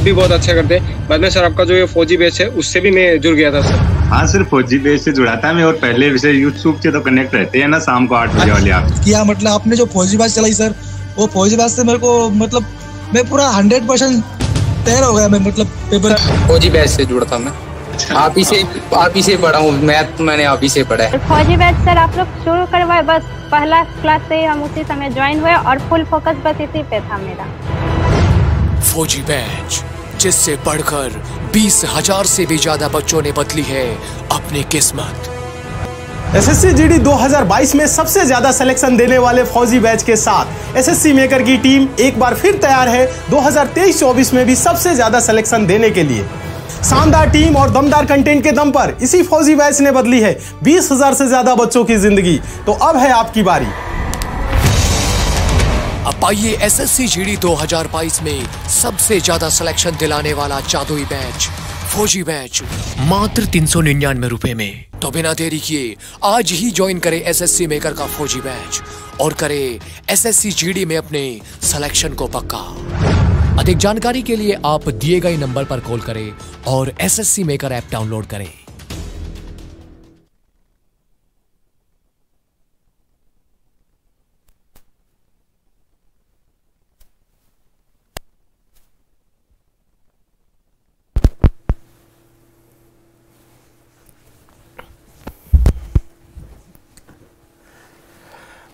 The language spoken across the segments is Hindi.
आप भी बहुत अच्छा करते हैं बाद में सर आपका जो ये फौजी बेस है उससे भी मैं जुड़ गया था सर हाँ सर फौजी बेस से जुड़ा था मैं और पहले वैसे यूट्यूब से तो कनेक्ट रहते हैं ना शाम को आठ बजे वाले आप अच्छा, क्या मतलब आपने जो फौजी बाज चलाई सर वो फौजी बाज से मेरे को मतलब मैं पूरा हंड्रेड परसेंट तैयार हो गया मैं मतलब पेपर फौजी बैच से जुड़ा था मैं अच्छा। आप ही से आप ही से पढ़ा हूँ मैथ तो, मैंने आप ही से पढ़ा है फौजी बैच सर आप लोग शुरू करवाए बस पहला क्लास से हम उसी समय ज्वाइन हुए और फुल फोकस बस इसी पे था मेरा फौजी बैच पच्चीस से बढ़कर बीस हजार से भी ज्यादा बच्चों ने बदली है अपनी किस्मत एसएससी जीडी 2022 में सबसे ज्यादा सिलेक्शन देने वाले फौजी बैच के साथ एसएससी मेकर की टीम एक बार फिर तैयार है 2023-24 में भी सबसे ज्यादा सिलेक्शन देने के लिए शानदार टीम और दमदार कंटेंट के दम पर इसी फौजी बैच ने बदली है बीस हजार से ज्यादा बच्चों की जिंदगी तो अब है आपकी बारी अब पाइए दो हजार बाईस में सबसे ज्यादा सिलेक्शन दिलाने वाला जादुई बैच फौजी बैच मात्र तीन सौ निन्यानवे रूपए में तो बिना देरी किए आज ही ज्वाइन करें सी मेकर का फौजी बैच और करें जी डी में अपने सिलेक्शन को पक्का अधिक जानकारी के लिए आप दिए गए नंबर पर कॉल करें और S S C maker app download करें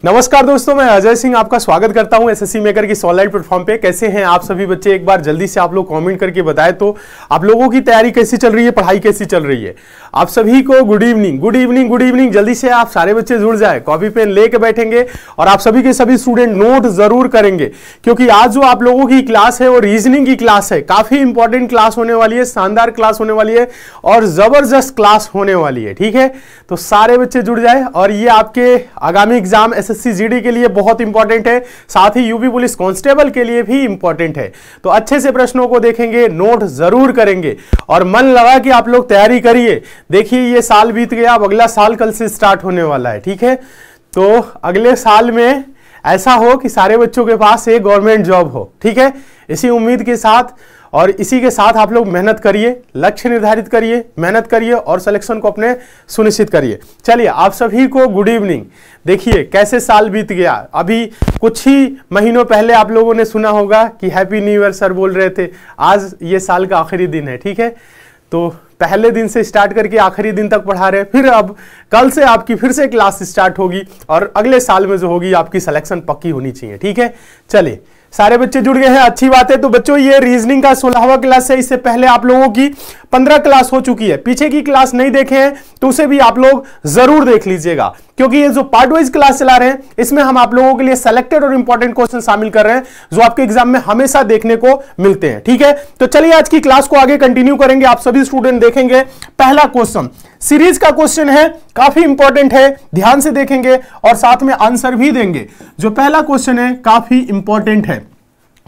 नमस्कार दोस्तों मैं अजय सिंह आपका स्वागत करता हूं एसएससी मेकर की सॉलाइट प्लेटफॉर्म पे कैसे हैं आप सभी बच्चे एक बार जल्दी से आप लोग कमेंट करके बताएं तो आप लोगों की तैयारी कैसी चल रही है पढ़ाई कैसी चल रही है आप सभी को good evening good evening good evening जल्दी से आप सारे बच्चे जुड़ जाए कॉपी पेन लेके बैठेंगे और आप सभी के सभी स्टूडेंट नोट जरूर करेंगे क्योंकि आज जो आप लोगों की क्लास है वो रीजनिंग की क्लास है काफी इंपॉर्टेंट क्लास होने वाली है शानदार क्लास होने वाली है और जबरदस्त क्लास होने वाली है ठीक है तो सारे बच्चे जुड़ जाए और ये आपके आगामी एग्जाम एस सीजीडी के लिए बहुत इंपॉर्टेंट है साथ ही यूपी पुलिस कांस्टेबल के लिए भी इंपॉर्टेंट है तो अच्छे से प्रश्नों को देखेंगे नोट जरूर करेंगे और मन लगा कि आप लोग तैयारी करिए देखिए ये साल बीत गया अब अगला साल कल से स्टार्ट होने वाला है ठीक है तो अगले साल में ऐसा हो कि सारे बच्चों के पास एक गवर्नमेंट जॉब हो ठीक है इसी उम्मीद के साथ और इसी के साथ आप लोग मेहनत करिए लक्ष्य निर्धारित करिए मेहनत करिए और सिलेक्शन को अपने सुनिश्चित करिए चलिए आप सभी को गुड इवनिंग देखिए कैसे साल बीत गया अभी कुछ ही महीनों पहले आप लोगों ने सुना होगा कि हैप्पी न्यू ईयर सर बोल रहे थे आज ये साल का आखिरी दिन है ठीक है तो पहले दिन से स्टार्ट करके आखिरी दिन तक पढ़ा रहे हैं फिर अब कल से आपकी फिर से क्लास स्टार्ट होगी और अगले साल में जो होगी आपकी सिलेक्शन पक्की होनी चाहिए ठीक है चले सारे बच्चे जुड़ गए हैं अच्छी बात है तो बच्चों ये रीजनिंग का सोलहवा क्लास है इससे पहले आप लोगों की पंद्रह क्लास हो चुकी है पीछे की क्लास नहीं देखे हैं तो उसे भी आप लोग जरूर देख लीजिएगा क्योंकि ये जो पार्ट वाइज क्लास चला रहे हैं इसमें हम आप लोगों के लिए सेलेक्टेड और इंपॉर्टेंट क्वेश्चन शामिल कर रहे हैं जो आपके एग्जाम में हमेशा देखने को मिलते हैं ठीक है तो चलिए आज की क्लास को आगे कंटिन्यू करेंगे आप सभी स्टूडेंट देखेंगे पहला क्वेश्चन सीरीज का क्वेश्चन है काफी इंपॉर्टेंट है ध्यान से देखेंगे और साथ में आंसर भी देंगे जो पहला क्वेश्चन है काफी इंपॉर्टेंट है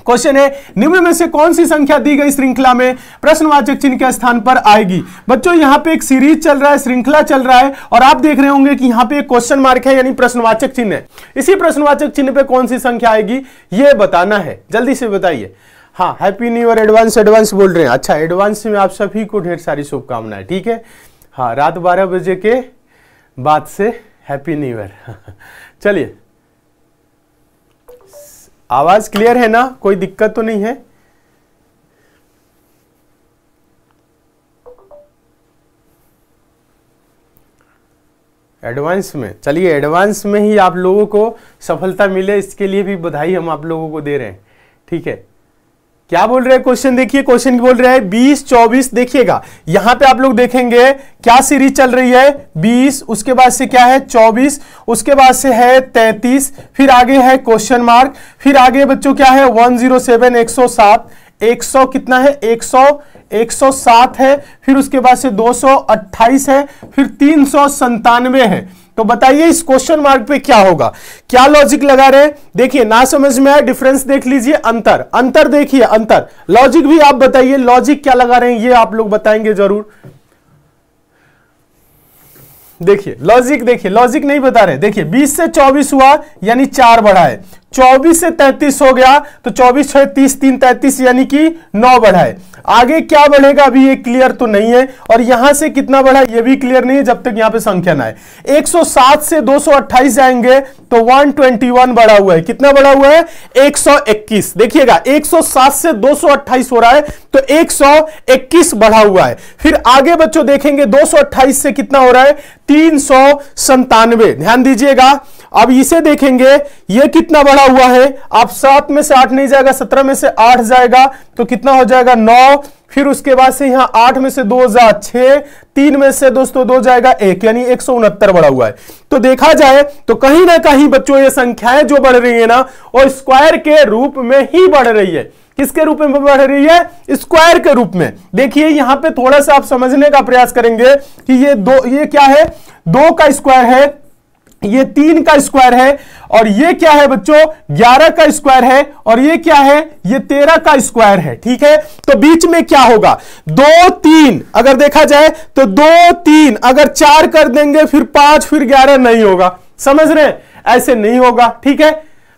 क्वेश्चन है निम्न में से कौन सी संख्या दी गई श्रृंखला में प्रश्नवाचक चिन्ह के स्थान पर आएगी बच्चों यहाँ पे एक सीरीज चल रहा है श्रृंखला चल रहा है और आप देख रहे होंगे कि यहाँ पे एक क्वेश्चन मार्क है यानी प्रश्नवाचक चिन्ह है इसी प्रश्नवाचक चिन्ह पे कौन सी संख्या आएगी ये बताना है जल्दी से बताइए हाँ happy new year advance advance बोल रहे हैं अच्छा एडवांस में आप सभी को ढेर सारी शुभकामनाएं ठीक है हाँ रात बारह बजे के बाद से हैप्पी न्यू ईयर चलिए आवाज क्लियर है ना कोई दिक्कत तो नहीं है एडवांस में चलिए एडवांस में ही आप लोगों को सफलता मिले इसके लिए भी बधाई हम आप लोगों को दे रहे हैं ठीक है क्या बोल रहे हैं क्वेश्चन देखिए क्वेश्चन बोल रहे हैं बीस चौबीस देखिएगा यहां पे आप लोग देखेंगे क्या सीरीज चल रही है बीस उसके बाद से क्या है चौबीस उसके बाद से है तैतीस फिर आगे है क्वेश्चन मार्क फिर आगे बच्चों क्या है वन जीरो सेवन एक सौ सात एक सौ कितना है एक सौ एक सौ सात है फिर उसके बाद से दो सौ अट्ठाईस है फिर तीन सौ संतानवे है तो बताइए इस क्वेश्चन मार्क पे क्या होगा क्या लॉजिक लगा रहे हैं देखिए ना समझ में आया डिफरेंस देख लीजिए अंतर अंतर देखिए अंतर लॉजिक भी आप बताइए लॉजिक क्या लगा रहे हैं ये आप लोग बताएंगे जरूर देखिए लॉजिक देखिए लॉजिक नहीं बता रहे देखिए 20 से 24 हुआ यानी चार बढ़ा है चौबीस से तैतीस हो गया तो चौबीस छह तीस तीन तैतीस यानी कि नौ बढ़ा है आगे क्या बढ़ेगा अभी ये क्लियर तो नहीं है और यहां से कितना बढ़ा ये भी क्लियर नहीं है जब तक यहां पे संख्या ना है 107 से 228 जाएंगे तो 121 बढ़ा हुआ है कितना बढ़ा हुआ है 121 देखिएगा 107 से 228 हो रहा है तो 121 बढ़ा हुआ है फिर आगे बच्चों देखेंगे दो से कितना हो रहा है तीन ध्यान दीजिएगा अब इसे देखेंगे ये कितना बढ़ा बढ़ा हुआ है आप सात में से आठ नहीं जाएगा सत्रह में से आठ जाएगा तो कितना हो जाएगा नौ फिर उसके बाद से यहां आठ में से दो जा छह तीन में से दोस्तों दो जाएगा एक यानी एक सौ उनहत्तर बढ़ा हुआ है तो देखा जाए तो कहीं ना कहीं बच्चों ये संख्याएं जो बढ़ रही है ना वो स्क्वायर के रूप में ही बढ़ रही है किसके रूप में बढ़ रही है स्क्वायर के रूप में देखिए यहां पे थोड़ा सा आप समझने का प्रयास करेंगे कि ये दो ये क्या है दो का स्क्वायर है ये तीन का स्क्वायर है और ये क्या है बच्चों ग्यारह का स्क्वायर है और ये क्या है ये तेरह का स्क्वायर है ठीक है तो बीच में क्या होगा दो तीन अगर देखा जाए तो दो तीन अगर चार कर देंगे फिर पांच फिर ग्यारह नहीं होगा समझ रहे ऐसे नहीं होगा ठीक है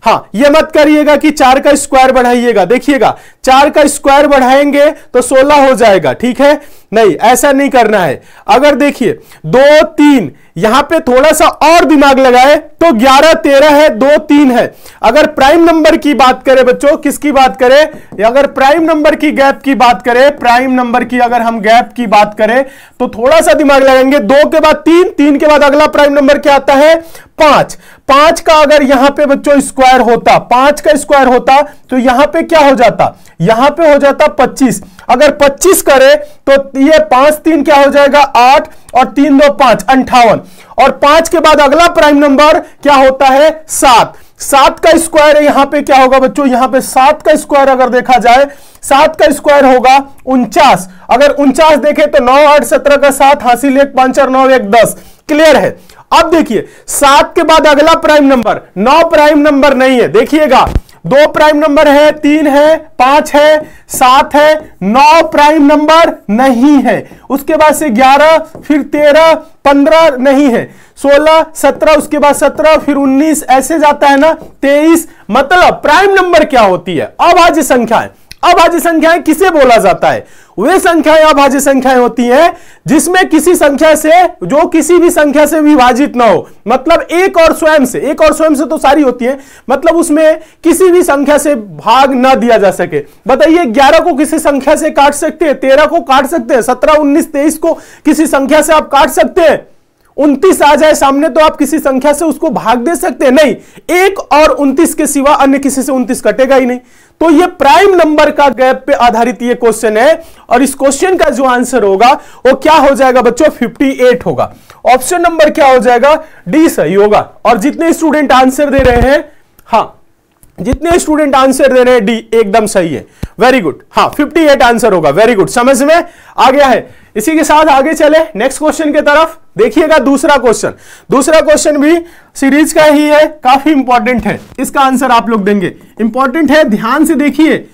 हाँ ये मत करिएगा कि चार का स्क्वायर बढ़ाइएगा देखिएगा चार का स्क्वायर बढ़ाएंगे तो सोलह हो जाएगा ठीक है नहीं ऐसा नहीं करना है अगर देखिए दो तीन यहां पे थोड़ा सा और दिमाग लगाए तो ग्यारह तेरह है दो तीन है अगर प्राइम नंबर की बात करें बच्चों किसकी बात करें अगर प्राइम नंबर की गैप की बात करें प्राइम नंबर की अगर हम गैप की बात करें तो थोड़ा सा दिमाग लगाएंगे दो के बाद तीन तीन के बाद अगला प्राइम नंबर क्या आता है पांच पांच का अगर यहां पे बच्चों स्क्वायर होता पांच का स्क्वायर होता तो यहां पे क्या हो जाता यहां पे हो जाता 25 अगर 25 करे तो ये पांच तीन क्या हो जाएगा आठ और तीन दो पांच अंठावन और पांच के बाद अगला प्राइम नंबर क्या होता है सात सात का स्क्वायर यहां पे क्या होगा बच्चों यहां पे सात का स्क्वायर अगर देखा जाए सात का स्क्वायर होगा उनचास अगर उनचास देखे तो नौ आठ सत्रह का सात हासिल एक पांच और नौ एक दस क्लियर है अब देखिए सात के बाद अगला प्राइम नंबर नौ प्राइम नंबर नहीं है देखिएगा दो प्राइम नंबर है तीन है पांच है सात है नौ प्राइम नंबर नहीं है उसके बाद से ग्यारह फिर तेरह पंद्रह नहीं है सोलह सत्रह उसके बाद सत्रह फिर उन्नीस ऐसे जाता है ना तेईस मतलब प्राइम नंबर क्या होती है अभाज्य संख्या अभाज्य संख्याएं किसे बोला जाता है वे संख्याएं अभाज्य संख्याएं होती हैं जिसमें किसी संख्या से जो किसी भी संख्या से विभाजित ना हो मतलब एक और स्वयं से एक और स्वयं से तो सारी होती हैं मतलब उसमें किसी भी संख्या से भाग ना दिया जा सके बताइए ग्यारह को किसी संख्या से काट सकते हैं तेरह को काट सकते हैं सत्रह उन्नीस तेईस को किसी संख्या से आप काट सकते हैं उन्तीस आ जाए सामने तो आप किसी संख्या से उसको भाग दे सकते हैं नहीं एक और उन्तीस के सिवा अन्य किसी से उन्तीस कटेगा ही नहीं तो ये प्राइम नंबर का गैप पे आधारित ये क्वेश्चन है और इस क्वेश्चन का जो आंसर होगा वो क्या हो जाएगा बच्चों 58 होगा ऑप्शन नंबर क्या हो जाएगा डी सही होगा और जितने स्टूडेंट आंसर दे रहे हैं हाँ जितने स्टूडेंट आंसर दे रहे हैं डी एकदम सही है वेरी गुड हाँ 58 आंसर होगा वेरी गुड समझ में आ गया है इसी के साथ आगे चले नेक्स्ट क्वेश्चन की तरफ देखिएगा दूसरा क्वेश्चन दूसरा क्वेश्चन भी सीरीज का ही है काफी इंपॉर्टेंट है इसका आंसर आप लोग देंगे इंपॉर्टेंट है ध्यान से देखिए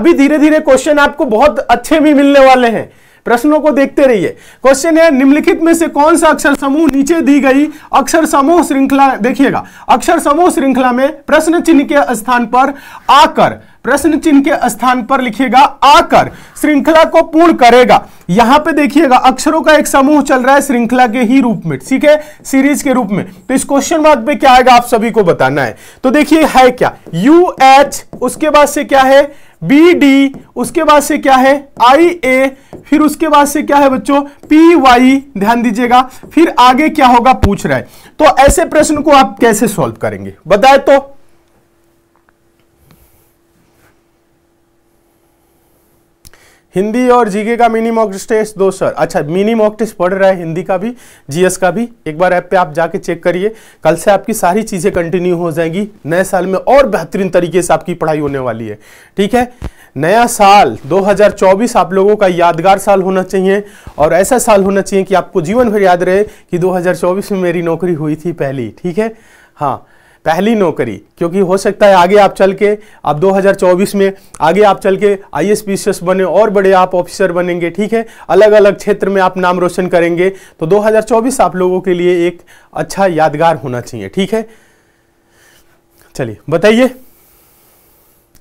अभी धीरे धीरे क्वेश्चन आपको बहुत अच्छे भी मिलने वाले हैं प्रश्नों को देखते रहिए क्वेश्चन है निम्नलिखित में से कौन सा अक्षर समूह नीचे दी गई अक्षर समूह श्रृंखला देखिएगा अक्षर समूह श्रृंखला में प्रश्न चिन्ह के स्थान पर आकर प्रश्न चिन्ह के स्थान पर लिखिएगा आकर श्रृंखला को पूर्ण करेगा यहां पे देखिएगा अक्षरों का एक समूह चल रहा है श्रृंखला के ही रूप में ठीक है सीरीज के रूप में तो इस क्वेश्चन मार्क पे क्या आएगा आप सभी को बताना है तो देखिए है क्या यू एच उसके बाद से क्या है बी डी उसके बाद से क्या है आई ए फिर उसके बाद से क्या है बच्चों पी वाई ध्यान दीजिएगा फिर आगे क्या होगा पूछ रहा है तो ऐसे प्रश्न को आप कैसे सॉल्व करेंगे बताए तो हिंदी और जीके का मिनी मॉक टेस्ट दो सर अच्छा मिनी मॉक टेस्ट पढ़ रहा है हिंदी का भी जीएस का भी एक बार ऐप पे आप जाके चेक करिए कल से आपकी सारी चीज़ें कंटिन्यू हो जाएंगी नए साल में और बेहतरीन तरीके से आपकी पढ़ाई होने वाली है ठीक है नया साल 2024 आप लोगों का यादगार साल होना चाहिए और ऐसा साल होना चाहिए कि आपको जीवन भर याद रहे कि 2024 में मेरी नौकरी हुई थी पहली ठीक है हाँ पहली नौकरी क्योंकि हो सकता है आगे आप चल के आप 2024 में आगे आप चल के आई एस बने और बड़े आप ऑफिसर बनेंगे ठीक है अलग अलग क्षेत्र में आप नाम रोशन करेंगे तो 2024 आप लोगों के लिए एक अच्छा यादगार होना चाहिए ठीक है चलिए बताइए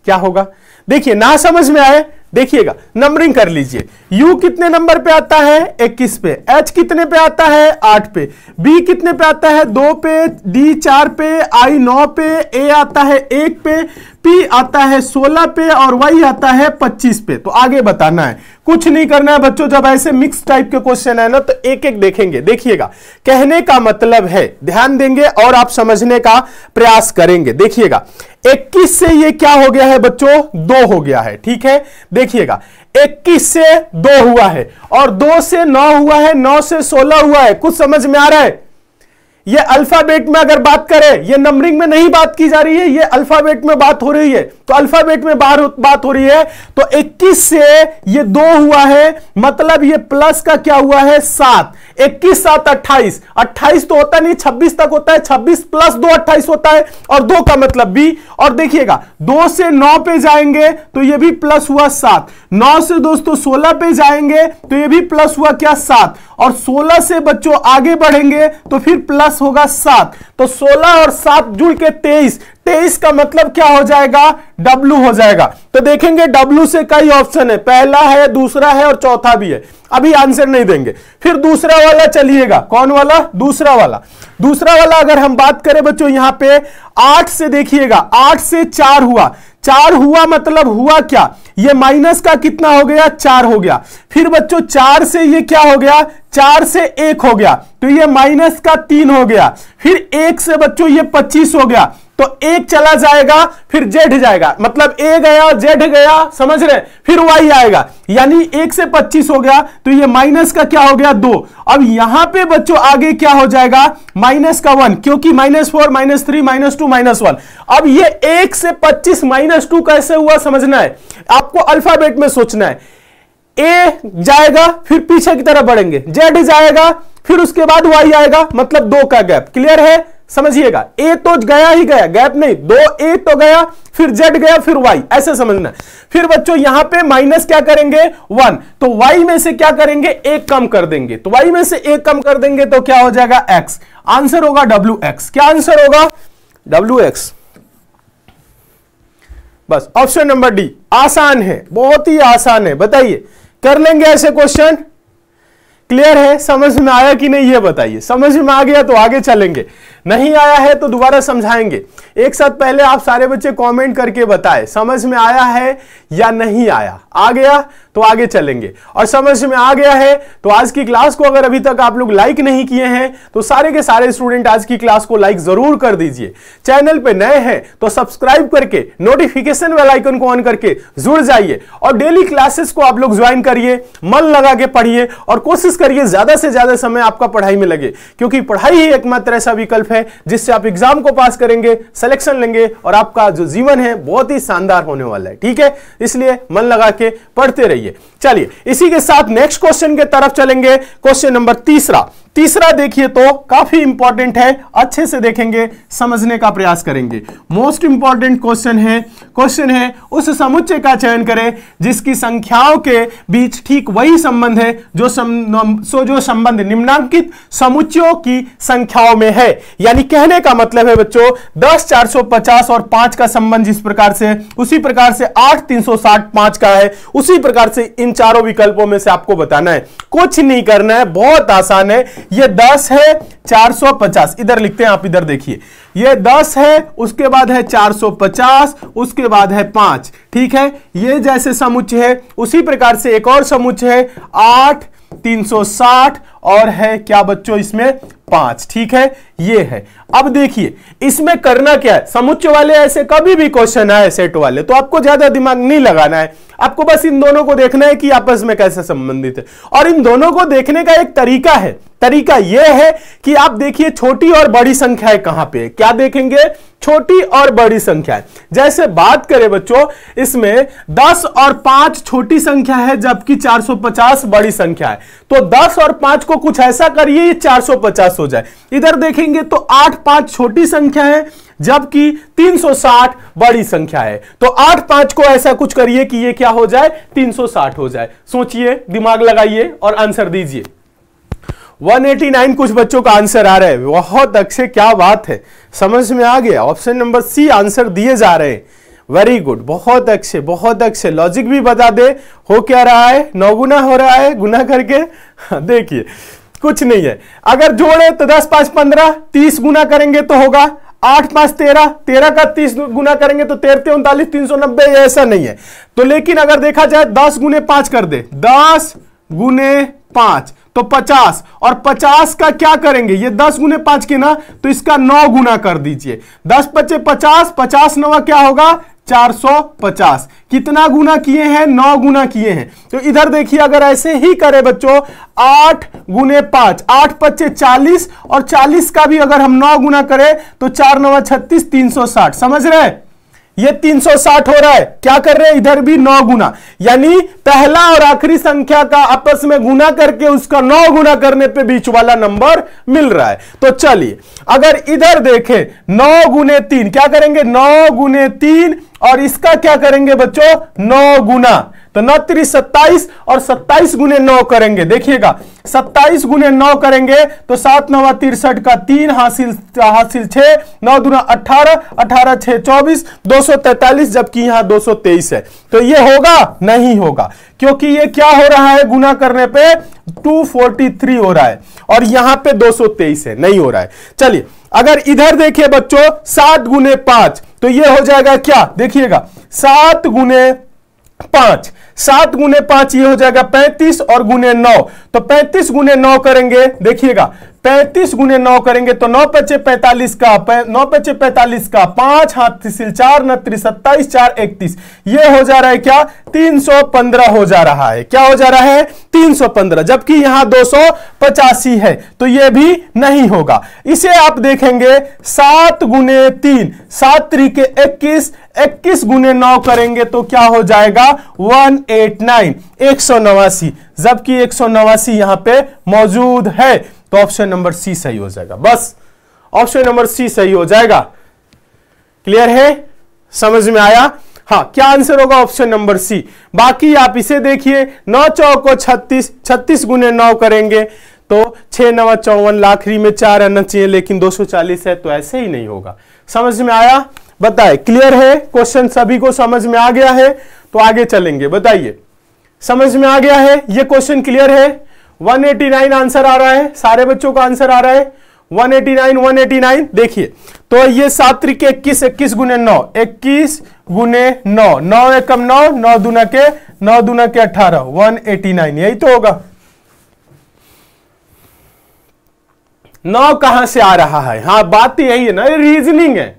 क्या होगा देखिए ना समझ में आए देखिएगा नंबरिंग कर लीजिए U कितने नंबर पे आता है 21 पे H कितने पे आता है 8 पे B कितने पे आता है 2 पे D 4 पे I 9 पे A आता है 1 पे पी आता है 16 पे और वाई आता है 25 पे तो आगे बताना है कुछ नहीं करना है बच्चों जब ऐसे मिक्स टाइप के क्वेश्चन है ना तो एक एक देखेंगे देखिएगा कहने का मतलब है ध्यान देंगे और आप समझने का प्रयास करेंगे देखिएगा 21 से ये क्या हो गया है बच्चों दो हो गया है ठीक है देखिएगा 21 से दो हुआ है और दो से नौ हुआ है नौ से सोलह हुआ है कुछ समझ में आ रहा है ये अल्फाबेट में अगर बात करें ये नंबरिंग में नहीं बात की जा रही है ये अल्फाबेट में बात हो रही है तो अल्फाबेट में बार बात हो रही है तो 21 से ये दो हुआ है मतलब ये प्लस का क्या हुआ है सात 21 सात 28 28 तो होता नहीं 26 तक होता है 26 प्लस दो 28 होता है और दो का मतलब भी और देखिएगा दो से नौ पे जाएंगे तो ये भी प्लस हुआ सात नौ से दोस्तों सोलह पे जाएंगे तो ये भी प्लस हुआ क्या सात और सोलह से बच्चों आगे बढ़ेंगे तो फिर प्लस होगा सात तो सोलह और सात जुड़ के तेईस तेईस का मतलब क्या हो जाएगा डब्लू हो जाएगा तो देखेंगे डब्लू से कई ऑप्शन है पहला है दूसरा है और चौथा भी है अभी आंसर नहीं देंगे फिर दूसरा वाला चलिएगा कौन वाला दूसरा वाला दूसरा वाला अगर हम बात करें बच्चों यहां पे आठ से देखिएगा आठ से चार हुआ चार हुआ मतलब हुआ क्या ये माइनस का कितना हो गया चार हो गया फिर बच्चों चार से ये क्या हो गया चार से एक हो गया तो ये माइनस का तीन हो गया फिर एक से बच्चों ये पच्चीस हो गया तो एक चला जाएगा फिर जेड जाएगा मतलब ए गया जेड गया समझ रहे फिर वाई आएगा यानी एक से पच्चीस हो गया तो ये माइनस का क्या हो गया दो अब यहां पे बच्चों आगे क्या हो जाएगा माइनस का वन क्योंकि minus four minus three minus two minus one अब ये एक से पच्चीस माइनस टू कैसे हुआ समझना है आपको अल्फाबेट में सोचना है ए जाएगा फिर पीछे की तरफ बढ़ेंगे जेड जाएगा फिर उसके बाद वाई आएगा मतलब दो का गैप क्लियर है समझिएगा ए तो गया ही गया गैप नहीं दो ए तो गया फिर जेड गया फिर वाई ऐसे समझना फिर बच्चों यहां पे माइनस क्या करेंगे वन तो वाई में से क्या करेंगे एक कम कर देंगे तो वाई में से एक कम कर देंगे तो क्या हो जाएगा एक्स आंसर होगा डब्ल्यू एक्स क्या आंसर होगा डब्ल्यू एक्स बस ऑप्शन नंबर डी आसान है बहुत ही आसान है बताइए कर लेंगे ऐसे क्वेश्चन क्लियर है समझ में आया कि नहीं ये बताइए समझ में आ गया तो आगे चलेंगे नहीं आया है तो दोबारा समझाएंगे एक साथ पहले आप सारे बच्चे कमेंट करके बताएं समझ में आया है या नहीं आया आ गया तो आगे चलेंगे और समझ में आ गया है तो आज की क्लास को अगर अभी तक आप लोग लाइक नहीं किए हैं तो सारे के सारे स्टूडेंट आज की क्लास को लाइक जरूर कर दीजिए चैनल पे नए हैं तो सब्सक्राइब करके नोटिफिकेशन वेल आइकन को ऑन करके जुड़ जाइए और डेली क्लासेस को आप लोग ज्वाइन करिए मन लगा के पढ़िए और कोशिश करिए ज्यादा से ज्यादा समय आपका पढ़ाई में लगे क्योंकि पढ़ाई ही एकमात्र ऐसा विकल्प है जिससे आप एग्जाम को पास करेंगे सिलेक्शन लेंगे और आपका जो जीवन है बहुत ही शानदार होने वाला है ठीक है इसलिए मन लगा के पढ़ते रहिए चलिए इसी के साथ नेक्स्ट क्वेश्चन के तरफ चलेंगे क्वेश्चन नंबर तीसरा तीसरा देखिए तो काफी इंपॉर्टेंट है अच्छे से देखेंगे समझने का प्रयास करेंगे मोस्ट इंपॉर्टेंट क्वेश्चन है क्वेश्चन है उस समुच्चय का चयन करें जिसकी संख्याओं के बीच ठीक वही संबंध है जो सम, सो जो संबंध निम्नांकित समुच्चयों की संख्याओं में है यानी कहने का मतलब है बच्चों दस चार सौ पचास और पांच का संबंध जिस प्रकार से उसी प्रकार से आठ तीन सौ साठ पांच का है उसी प्रकार से इन चारों विकल्पों में से आपको बताना है कुछ नहीं करना है बहुत आसान है यह दस है चार सौ पचास इधर लिखते हैं आप इधर देखिए ये दस है उसके बाद है चार सौ पचास उसके बाद है पांच ठीक है ये जैसे समुच्चय है उसी प्रकार से एक और समुच्चय है आठ 360 और है क्या बच्चों इसमें पांच ठीक है ये है अब देखिए इसमें करना क्या है समुच्च वाले ऐसे कभी भी क्वेश्चन आए सेट वाले तो आपको ज्यादा दिमाग नहीं लगाना है आपको बस इन दोनों को देखना है कि आपस में कैसे संबंधित है और इन दोनों को देखने का एक तरीका है तरीका यह है कि आप देखिए छोटी और बड़ी संख्याएं कहां पे क्या देखेंगे छोटी और बड़ी संख्या है जैसे बात करें बच्चों इसमें 10 और 5 छोटी संख्या है जबकि 450 बड़ी संख्या है तो 10 और 5 को कुछ ऐसा करिए 450 हो जाए इधर देखेंगे तो 8 5 छोटी संख्या है जबकि 360 बड़ी संख्या है तो आठ पांच को ऐसा कुछ करिए कि ये क्या हो जाए 360 हो जाए सोचिए दिमाग लगाइए और आंसर दीजिए 189 कुछ बच्चों का आंसर आ रहा है बहुत अच्छे क्या बात है समझ में आ गया ऑप्शन नंबर सी आंसर दिए जा रहे हैं वेरी गुड बहुत अच्छे बहुत अच्छे लॉजिक भी बता दे हो क्या रहा है नौगुना हो रहा है गुना करके हाँ, देखिए कुछ नहीं है अगर जोड़े तो दस पांच पंद्रह तीस गुना करेंगे तो होगा आठ पांच तेरह तेरह का तीस गुना करेंगे तो तेरते उनतालीस तीन सौ नब्बे ऐसा नहीं है तो लेकिन अगर देखा जाए दस गुने पांच कर दे दस गुने पांच तो पचास और पचास का क्या करेंगे ये दस गुने पांच के ना तो इसका नौ गुना कर दीजिए दस पच्चे पचास पचास नवा क्या होगा 450 कितना गुना किए हैं नौ गुना किए हैं तो इधर देखिए अगर ऐसे ही करें बच्चों आठ गुने पांच आठ पच्चे चालीस और चालीस का भी अगर हम नौ गुना करें तो चार नवा छत्तीस तीन सौ साठ समझ रहे हैं ये 360 हो रहा है क्या कर रहे हैं इधर भी नौ गुना यानी पहला और आखिरी संख्या का आपस में गुना करके उसका नौ गुना करने पे बीच वाला नंबर मिल रहा है तो चलिए अगर इधर देखें नौ गुने तीन क्या करेंगे नौ गुने तीन और इसका क्या करेंगे बच्चों नौ गुना तो नौ त्री सत्ताईस और सत्ताईस गुने नौ करेंगे देखिएगा सत्ताईस गुने नौ करेंगे तो सात नवा तिरसठ का तीन हासिल हासिल छह नौ दुना अठारह अठारह छह चौबीस दो सौ तैतालीस जबकि यहां दो सौ तेईस है तो ये होगा नहीं होगा क्योंकि ये क्या हो रहा है गुना करने पे 243 हो रहा है और यहां पे 223 है नहीं हो रहा है चलिए अगर इधर देखिए बच्चों सात गुने पांच तो ये हो जाएगा क्या देखिएगा सात गुने पांच सात गुने पांच ये हो जाएगा पैंतीस और गुने नौ तो पैंतीस गुने नौ करेंगे देखिएगा पैंतीस गुने नौ करेंगे तो नौ पच्चे पैंतालीस का पै, नौ पच्चे पैंतालीस का पांच हाथ सिल चार नत्री सत्ताईस चार इकतीस ये हो जा रहा है क्या तीन सौ पंद्रह हो जा रहा है क्या हो जा रहा है तीन सौ पंद्रह जबकि यहां दो सौ पचासी है तो ये भी नहीं होगा इसे आप देखेंगे सात गुने तीन सात तरीके इक्कीस इक्कीस गुने नौ करेंगे तो क्या हो जाएगा वन एट नाइन एक सौ नवासी जबकि एक सौ नवासी यहां पर मौजूद है तो ऑप्शन नंबर सी सही हो जाएगा बस ऑप्शन नंबर सी सही हो जाएगा क्लियर है समझ में आया हाँ क्या आंसर होगा ऑप्शन नंबर सी बाकी आप इसे देखिए नौ चौक को छत्तीस छत्तीस गुने नौ करेंगे तो छह नवा चौवन लाखरी में चार आना चाहिए लेकिन चालीस है तो ऐसे ही नहीं होगा समझ में आया बताए क्लियर है क्वेश्चन सभी को समझ में आ गया है तो आगे चलेंगे बताइए समझ में आ गया है यह क्वेश्चन क्लियर है 189 आंसर आ रहा है सारे बच्चों का आंसर आ रहा है 189 189 देखिए तो ये सात त्रिक इक्कीस इक्कीस गुने नौ इक्कीस गुने नौ नौ एकम नौ नौ दुना के नौ दुना के अठारह 189 यही तो होगा नौ कहां से आ रहा है हाँ बात यही है ना ये रीजनिंग है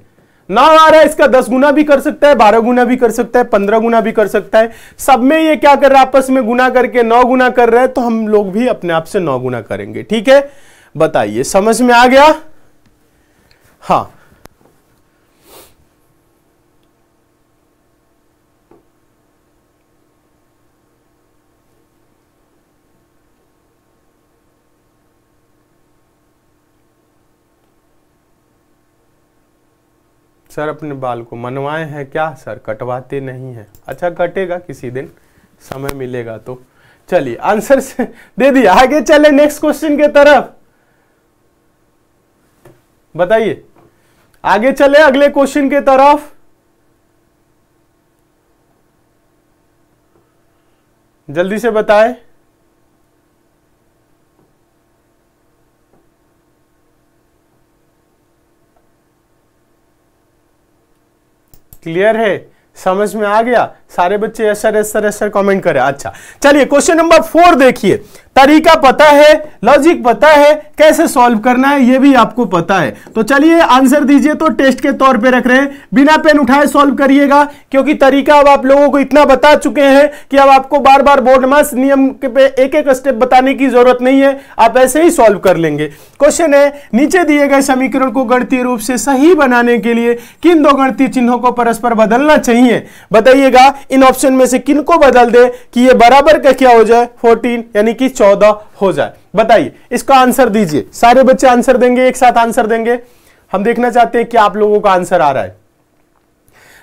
ना आ रहा है इसका दस गुना भी कर सकता है बारह गुना भी कर सकता है पंद्रह गुना भी कर सकता है सब में ये क्या कर रहा है आपस में गुना करके नौ गुना कर रहे हैं तो हम लोग भी अपने आप से नौ गुना करेंगे ठीक है बताइए समझ में आ गया हाँ सर अपने बाल को मनवाए हैं क्या सर कटवाते नहीं हैं अच्छा कटेगा किसी दिन समय मिलेगा तो चलिए आंसर से दे दिया आगे चले नेक्स्ट क्वेश्चन के तरफ बताइए आगे चले अगले क्वेश्चन के तरफ जल्दी से बताएं क्लियर है समझ में आ गया सारे बच्चे यस सर यस कमेंट करें अच्छा चलिए क्वेश्चन नंबर फोर देखिए तरीका पता है लॉजिक पता है कैसे सॉल्व करना है ये भी आपको पता है तो चलिए आंसर दीजिए तो टेस्ट के तौर पे रख रहे हैं बिना पेन उठाए सॉल्व करिएगा क्योंकि तरीका अब आप लोगों को इतना बता चुके हैं कि अब आपको बार बार बोर्ड मास नियम के पे एक एक स्टेप बताने की जरूरत नहीं है आप ऐसे ही सॉल्व कर लेंगे क्वेश्चन है नीचे दिए गए समीकरण को गणतीय रूप से सही बनाने के लिए किन दो गणतीय चिन्हों को परस्पर बदलना चाहिए बताइएगा इन ऑप्शन में से किन को बदल दे कि ये बराबर का क्या हो जाए फोर्टीन यानी कि चौदह हो जाए बताइए इसका आंसर दीजिए सारे बच्चे आंसर देंगे एक साथ आंसर देंगे हम देखना चाहते हैं कि आप लोगों का आंसर आ रहा है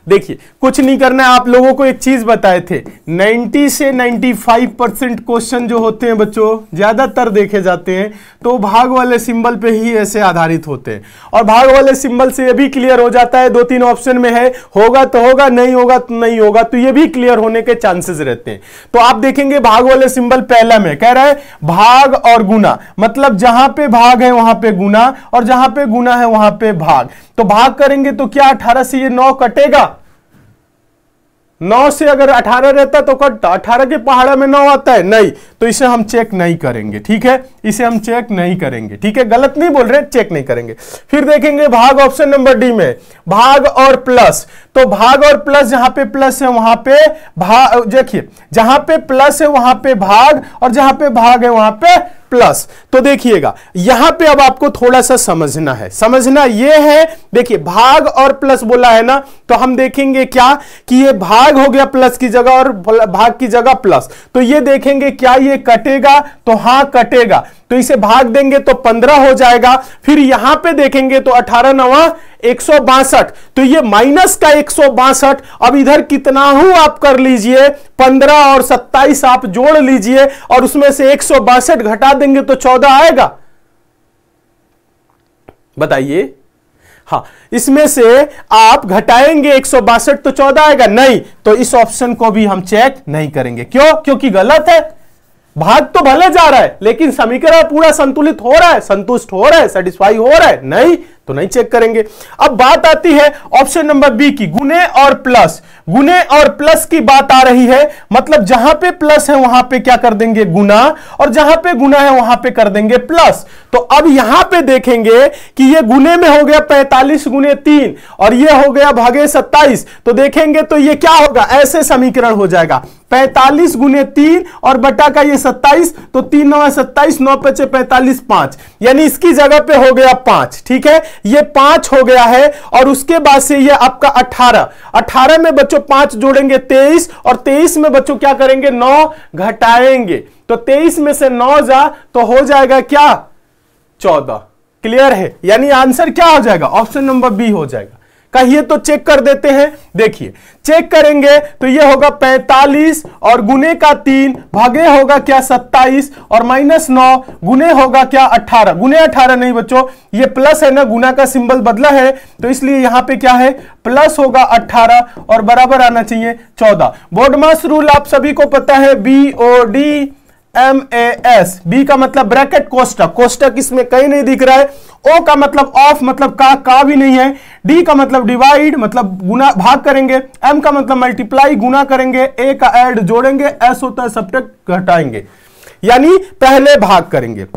देखिए कुछ नहीं करना है आप लोगों को एक चीज बताए थे 90 से 95 परसेंट क्वेश्चन जो होते हैं बच्चों ज्यादातर देखे जाते हैं तो भाग वाले सिंबल पे ही ऐसे आधारित होते हैं और भाग वाले सिंबल से ये भी क्लियर हो जाता है दो तीन ऑप्शन में है होगा तो होगा नहीं होगा तो नहीं होगा तो ये भी क्लियर होने के चांसेस रहते हैं तो आप देखेंगे भाग वाले सिंबल पहला में कह रहा है भाग और गुना मतलब जहां पे भाग है वहां पे गुना और जहां पे गुना है वहां पे भाग तो भाग करेंगे तो क्या अठारह से ये नौ कटेगा नौ से अगर अठारह रहता तो कट तो अठारह के पहाड़ा में नौ आता है नहीं तो इसे हम चेक नहीं करेंगे ठीक है इसे हम चेक नहीं करेंगे ठीक है गलत नहीं बोल रहे चेक नहीं करेंगे फिर देखेंगे भाग ऑप्शन नंबर डी में भाग और प्लस तो भाग और प्लस जहां पे प्लस है वहां पे भाग देखिए जहां पे प्लस है वहां पे भाग और जहां पे भाग है वहां पे प्लस तो देखिएगा यहां पे अब आपको थोड़ा सा समझना है समझना यह है देखिए भाग और प्लस बोला है ना तो हम देखेंगे क्या कि ये भाग हो गया प्लस की जगह और भाग की जगह प्लस तो ये देखेंगे क्या ये कटेगा तो हां कटेगा तो इसे भाग देंगे तो पंद्रह हो जाएगा फिर यहां पे देखेंगे तो अठारह नवा एक तो ये माइनस का एक अब इधर कितना हूं आप कर लीजिए 15 और 27 आप जोड़ लीजिए और उसमें से एक घटा देंगे तो 14 आएगा बताइए हाँ इसमें से आप घटाएंगे एक तो 14 आएगा नहीं तो इस ऑप्शन को भी हम चेक नहीं करेंगे क्यों क्योंकि गलत है भाग तो भले जा रहा है लेकिन समीकरण पूरा संतुलित हो रहा है संतुष्ट हो रहा है सेटिस्फाई हो रहा है नहीं तो नहीं चेक करेंगे अब बात आती है ऑप्शन नंबर बी की गुने और प्लस गुने और प्लस की बात आ रही है मतलब जहां पे प्लस है वहां पे क्या कर देंगे गुना और जहां पे गुना है वहां पे कर देंगे प्लस तो अब यहां पे देखेंगे कि ये गुने में हो गया पैंतालीस गुने तीन और ये हो गया भागे सत्ताईस तो देखेंगे तो ये क्या होगा ऐसे समीकरण हो जाएगा पैंतालीस गुने तीन और बटा का ये सत्ताईस तो तीन नौ सत्ताईस नौ पचे पैंतालीस पांच यानी इसकी जगह पे हो गया पांच ठीक है ये पांच हो गया है और उसके बाद से ये आपका अठारह अठारह में बच्चों पांच जोड़ेंगे तेईस और तेईस में बच्चों क्या करेंगे नौ घटाएंगे तो तेईस में से नौ जा तो हो जाएगा क्या चौदह क्लियर है यानी आंसर क्या हो जाएगा ऑप्शन नंबर बी हो जाएगा कहिए तो चेक कर देते हैं देखिए चेक करेंगे तो ये होगा 45 और गुने का तीन भागे होगा क्या 27 और माइनस नौ गुने होगा क्या 18 गुने 18 नहीं बच्चों ये प्लस है ना गुना का सिंबल बदला है तो इसलिए यहां पे क्या है प्लस होगा 18 और बराबर आना चाहिए 14 मास रूल आप सभी को पता है B O D M A S B का मतलब ब्रैकेट कोस्टक कोस्टक इसमें कहीं नहीं दिख रहा है ओ का मतलब ऑफ मतलब का का भी नहीं है डी का मतलब डिवाइड मतलब गुना भाग करेंगे एम का मतलब मल्टीप्लाई गुना करेंगे ए का एड जोड़ेंगे एस होता है सब्टेक्ट घटाएंगे यानी पहले भाग करेंगे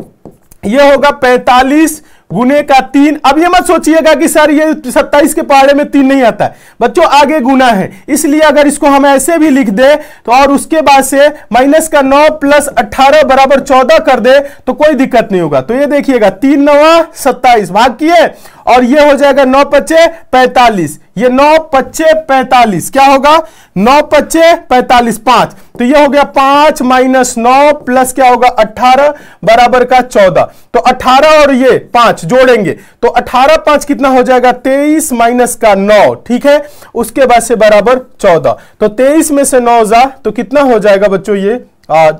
यह होगा पैंतालीस गुने का तीन अब ये मत सोचिएगा कि सर ये सत्ताईस के पहाड़े में तीन नहीं आता है बच्चों आगे गुना है इसलिए अगर इसको हम ऐसे भी लिख दे तो और उसके बाद से माइनस का नौ प्लस अट्ठारह बराबर चौदह कर दे तो कोई दिक्कत नहीं होगा तो ये देखिएगा तीन नवा सत्ताईस भाग किए और ये हो जाएगा नौ पच्चे पैतालीस ये नौ पच्चे पैतालीस क्या होगा नौ पच्चे पैतालीस पांच तो ये हो गया पांच माइनस नौ प्लस क्या होगा अट्ठारह बराबर का चौदह तो अठारह और ये पांच जोड़ेंगे तो अठारह पांच कितना हो जाएगा तेईस माइनस का नौ ठीक है उसके बाद से बराबर चौदह तो तेईस में से नौ जा तो कितना हो जाएगा बच्चों ये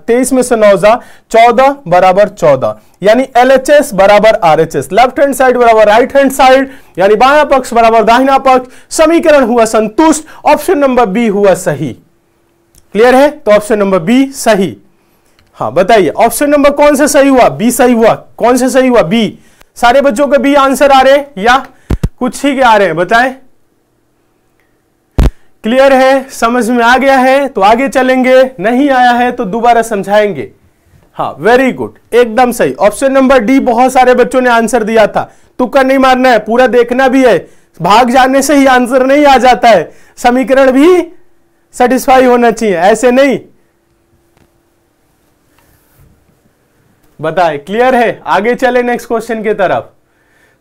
तेईस में से नौजा चौदह बराबर चौदह यानी एल एच एस बराबर R H S left hand side बराबर राइट हैंड साइड यानी बाया पक्ष बराबर दाहिना पक्ष समीकरण हुआ संतुष्ट ऑप्शन नंबर बी हुआ सही क्लियर है तो ऑप्शन नंबर बी सही हाँ बताइए ऑप्शन नंबर कौन से सही हुआ बी सही हुआ कौन से सही हुआ बी सारे बच्चों के बी आंसर आ रहे हैं या कुछ ही के आ रहे हैं बताएं क्लियर है समझ में आ गया है तो आगे चलेंगे नहीं आया है तो दोबारा समझाएंगे हाँ वेरी गुड एकदम सही ऑप्शन नंबर डी बहुत सारे बच्चों ने आंसर दिया था तुक्का नहीं मारना है पूरा देखना भी है भाग जाने से ही आंसर नहीं आ जाता है समीकरण भी सेटिस्फाई होना चाहिए ऐसे नहीं बताए क्लियर है आगे चले नेक्स्ट क्वेश्चन की तरफ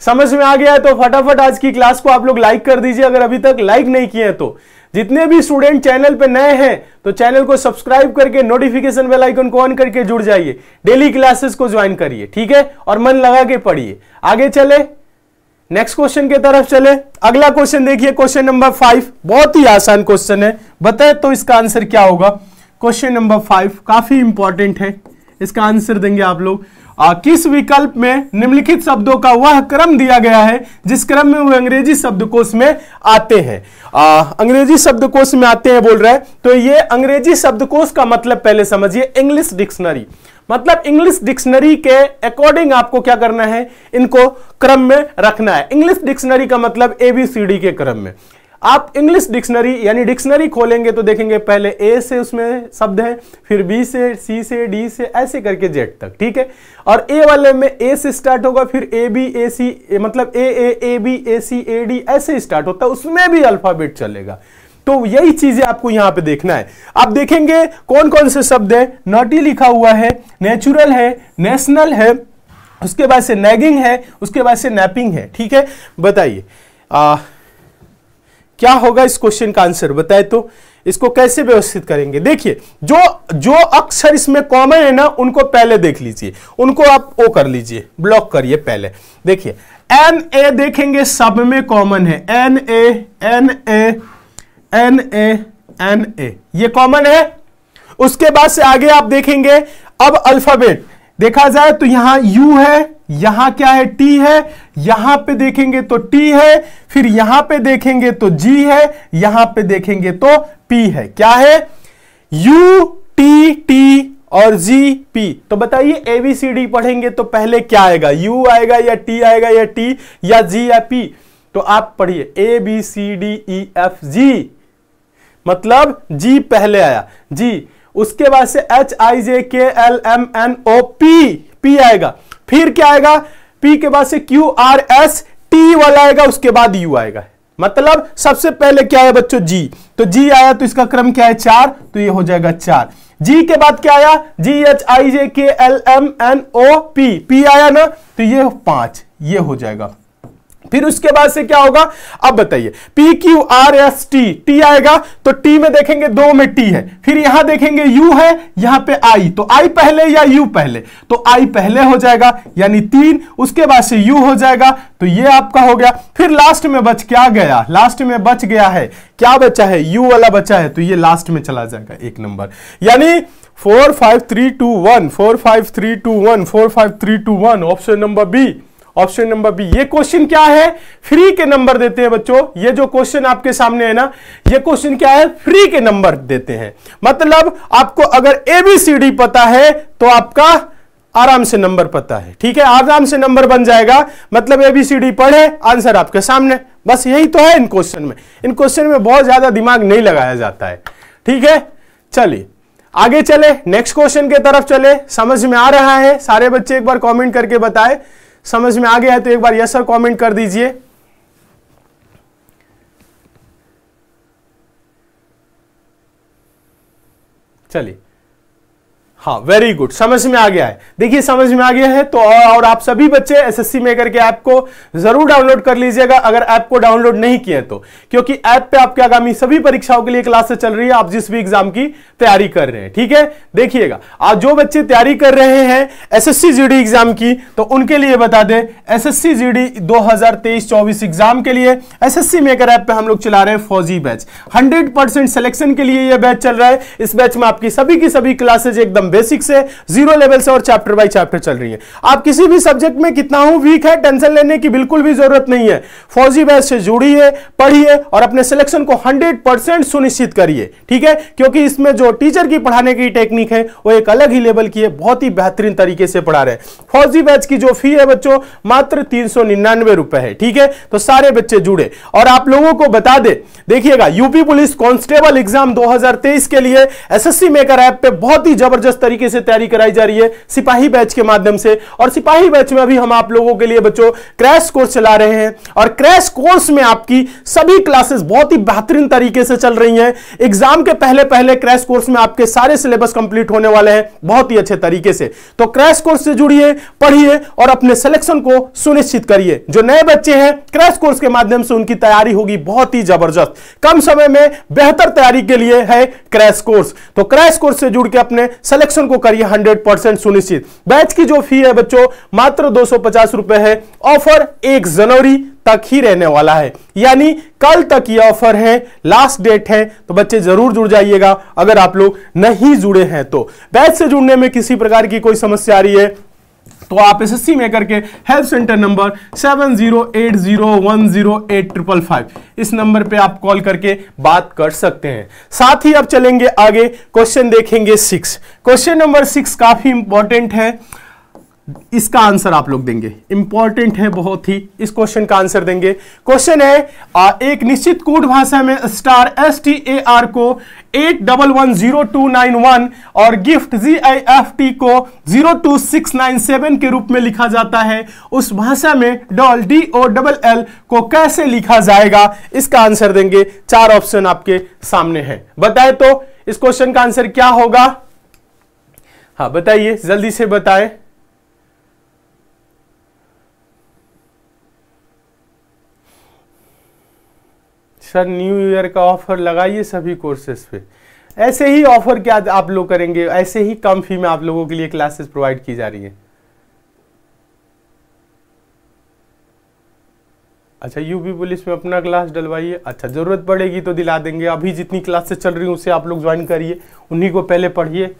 समझ में आ गया है तो फटाफट आज की क्लास को आप लोग लाइक कर दीजिए अगर अभी तक लाइक नहीं किए तो जितने भी स्टूडेंट चैनल पे नए हैं तो चैनल को सब्सक्राइब करके नोटिफिकेशन बेल आइकन को ऑन करके जुड़ जाइए डेली क्लासेस को ज्वाइन करिए ठीक है और मन लगा के पढ़िए आगे चले नेक्स्ट क्वेश्चन के तरफ चले अगला क्वेश्चन देखिए क्वेश्चन नंबर फाइव बहुत ही आसान क्वेश्चन है बताए तो इसका आंसर क्या होगा क्वेश्चन नंबर फाइव काफी इंपॉर्टेंट है इसका आंसर देंगे आप लोग आ, किस विकल्प में निम्नलिखित शब्दों का वह क्रम दिया गया है जिस क्रम में वो अंग्रेजी शब्दकोश में आते हैं अंग्रेजी शब्दकोश में आते हैं बोल रहे तो ये अंग्रेजी शब्दकोश का मतलब पहले समझिए इंग्लिश डिक्शनरी मतलब इंग्लिश डिक्शनरी के अकॉर्डिंग आपको क्या करना है इनको क्रम में रखना है इंग्लिश डिक्शनरी का मतलब एबीसीडी के क्रम में आप इंग्लिश डिक्शनरी यानी डिक्शनरी खोलेंगे तो देखेंगे पहले ए से उसमें शब्द हैं फिर बी से सी से डी से ऐसे करके जेड तक ठीक है और ए वाले में ए से स्टार्ट होगा फिर ए बी ए सी मतलब A A A B A C A D ऐसे स्टार्ट होता है उसमें भी अल्फाबेट चलेगा तो यही चीजें आपको यहां पे देखना है आप देखेंगे कौन कौन से शब्द है नॉटी लिखा हुआ है नेचुरल है नेशनल है उसके बाद से नैगिंग है उसके बाद से नैपिंग है ठीक है बताइए क्या होगा इस क्वेश्चन का आंसर बताए तो इसको कैसे व्यवस्थित करेंगे देखिए जो जो अक्षर इसमें कॉमन है ना उनको पहले देख लीजिए उनको आप ओ कर लीजिए ब्लॉक करिए पहले देखिए एन ए देखेंगे सब में कॉमन है N A N A N A N A ये कॉमन है उसके बाद से आगे आप देखेंगे अब अल्फाबेट देखा जाए तो यहां यू है यहां क्या है टी है यहां पे देखेंगे तो टी है फिर यहां पे देखेंगे तो जी है यहां पे देखेंगे तो पी है क्या है यू टी टी और जी पी तो बताइए एबीसीडी पढ़ेंगे तो पहले क्या आएगा यू आएगा या टी आएगा या टी या जी या पी तो आप पढ़िए A B C D E F G मतलब जी पहले आया जी उसके बाद से H I J K L M N O P P आएगा फिर क्या आएगा पी के बाद से क्यू आर एस टी वाला आएगा उसके बाद यू आएगा मतलब सबसे पहले क्या है बच्चों जी तो जी आया तो इसका क्रम क्या है चार तो ये हो जाएगा चार जी के बाद क्या आया जी H I J K L M N O P P आया ना तो ये पांच ये हो जाएगा फिर उसके बाद से क्या होगा अब बताइए P Q R S T T आएगा तो टी में देखेंगे दो में टी है फिर यहां देखेंगे यू है यहां पे आई तो आई पहले या यू पहले तो आई पहले हो जाएगा यानी तीन उसके बाद से यू हो जाएगा तो ये आपका हो गया फिर लास्ट में बच क्या गया लास्ट में बच गया है क्या बचा है यू वाला बचा है तो ये लास्ट में चला जाएगा एक नंबर यानी four five three two one four five three two one four five three two one option number B option number B ये क्वेश्चन क्या है फ्री के नंबर देते हैं बच्चों ये जो क्वेश्चन आपके सामने है ना ये क्वेश्चन क्या है फ्री के नंबर देते हैं मतलब आपको अगर एबीसीडी पता है तो आपका आराम से नंबर पता है ठीक है आराम से नंबर बन जाएगा मतलब एबीसीडी पढ़े आंसर आपके सामने बस यही तो है इन क्वेश्चन में इन क्वेश्चन में बहुत ज्यादा दिमाग नहीं लगाया जाता है ठीक है चलिए आगे चले नेक्स्ट क्वेश्चन के तरफ चले समझ में आ रहा है सारे बच्चे एक बार कमेंट करके बताएं समझ में आ गया है तो एक बार यस सर कमेंट कर दीजिए चलिए हाँ वेरी गुड समझ में आ गया है देखिए समझ में आ गया है तो और आप सभी बच्चे एसएससी में करके ऐप को जरूर डाउनलोड कर लीजिएगा अगर ऐप को डाउनलोड नहीं किए तो क्योंकि ऐप पे आपके आगामी सभी परीक्षाओं के लिए क्लासेस चल रही है आप जिस भी एग्जाम की तैयारी कर रहे हैं ठीक है देखिएगा आज जो बच्चे तैयारी कर रहे हैं एस एस एग्जाम की तो उनके लिए बता दें S S C G exam के लिए एस एस मेकर ऐप पर हम लोग चला रहे हैं फौजी बैच हंड्रेड सिलेक्शन के लिए यह बैच चल रहा है इस बैच में आपकी सभी की सभी क्लासेज एकदम बेसिक से जीरो लेवल से और चैप्टर बाई चैप्टर चल रही है आप किसी भी सब्जेक्ट में कितना हूं वीक है टेंशन लेने की बिल्कुल भी जरूरत नहीं है फौजी बैच से जुड़िए पढ़िए और अपने सिलेक्शन को हंड्रेड सुनिश्चित करिए ठीक है क्योंकि इसमें जो टीचर की पढ़ाने की टेक्निक है वो एक अलग ही लेवल की है बहुत ही बेहतरीन तरीके से पढ़ा रहे फौजी बैच की जो फी है बच्चों मात्र तीन सौ निन्यानवे रुपए है ठीक है तो सारे बच्चे जुड़े और आप लोगों को बता दे देखिएगा यूपी पुलिस कांस्टेबल एग्जाम 2023 के लिए एसएससी मेकर ऐप पे बहुत ही जबरदस्त तरीके से तैयारी कराई जा रही है सिपाही बैच के माध्यम से और सिपाही बैच में अभी हम आप लोगों के लिए बच्चों क्रैश कोर्स चला रहे हैं और क्रैश कोर्स में आपकी सभी क्लासेस बहुत ही बेहतरीन तरीके से चल रही हैं एग्जाम के पहले पहले क्रैश कोर्स में आपके सारे सिलेबस कंप्लीट होने वाले हैं बहुत ही अच्छे तरीके से तो क्रैश कोर्स से जुड़िए पढ़िए और अपने सिलेक्शन को सुनिश्चित करिए जो नए बच्चे हैं क्रैश कोर्स के माध्यम से उनकी तैयारी होगी बहुत ही जबरदस्त कम समय में बेहतर तैयारी के लिए है क्रैश कोर्स तो क्रैश कोर्स से जुड़ के अपने सेलेक्शन सिलेक्शन को करिए 100 परसेंट सुनिश्चित बैच की जो फी है बच्चों मात्र दो रुपए है ऑफर एक जनवरी तक ही रहने वाला है यानी कल तक ये ऑफर है लास्ट डेट है तो बच्चे जरूर जुड़ जाइएगा अगर आप लोग नहीं जुड़े हैं तो बैच से जुड़ने में किसी प्रकार की कोई समस्या आ रही है तो आप एस में करके help centre number seven zero eight zero one zero eight triple five इस नंबर पे आप कॉल करके बात कर सकते हैं साथ ही अब चलेंगे आगे क्वेश्चन देखेंगे सिक्स क्वेश्चन नंबर सिक्स काफी इंपॉर्टेंट है इसका आंसर आप लोग देंगे इंपॉर्टेंट है बहुत ही इस क्वेश्चन का आंसर देंगे क्वेश्चन है आ, एक निश्चित कोड भाषा में star S T A R को eight double one zero two nine one और gift G I F T को zero two six nine seven के रूप में लिखा जाता है उस भाषा में doll D O double L को कैसे लिखा जाएगा इसका आंसर देंगे चार ऑप्शन आपके सामने है बताए तो इस क्वेश्चन का आंसर क्या होगा हाँ बताइए जल्दी से बताएं सर न्यू ईयर का ऑफर लगाइए सभी कोर्सेज पे ऐसे ही ऑफर क्या आप लोग करेंगे ऐसे ही कम फी में आप लोगों के लिए क्लासेस प्रोवाइड की जा रही है अच्छा यूपी पुलिस में अपना क्लास डलवाइए अच्छा ज़रूरत पड़ेगी तो दिला देंगे अभी जितनी क्लासेस चल रही हैं उसे आप लोग ज्वाइन करिए उन्हीं को पहले पढ़िए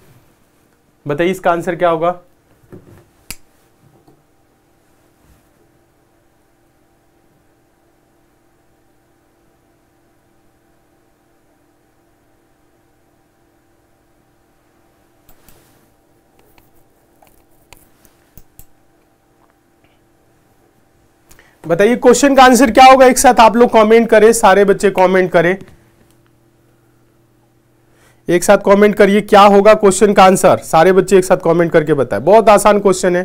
बताइए इसका आंसर क्या होगा बताइए क्वेश्चन का आंसर क्या होगा एक साथ आप लोग कमेंट करें सारे बच्चे कमेंट करें एक साथ कमेंट करिए क्या होगा क्वेश्चन का आंसर सारे बच्चे एक साथ कमेंट करके बताएं बहुत आसान क्वेश्चन है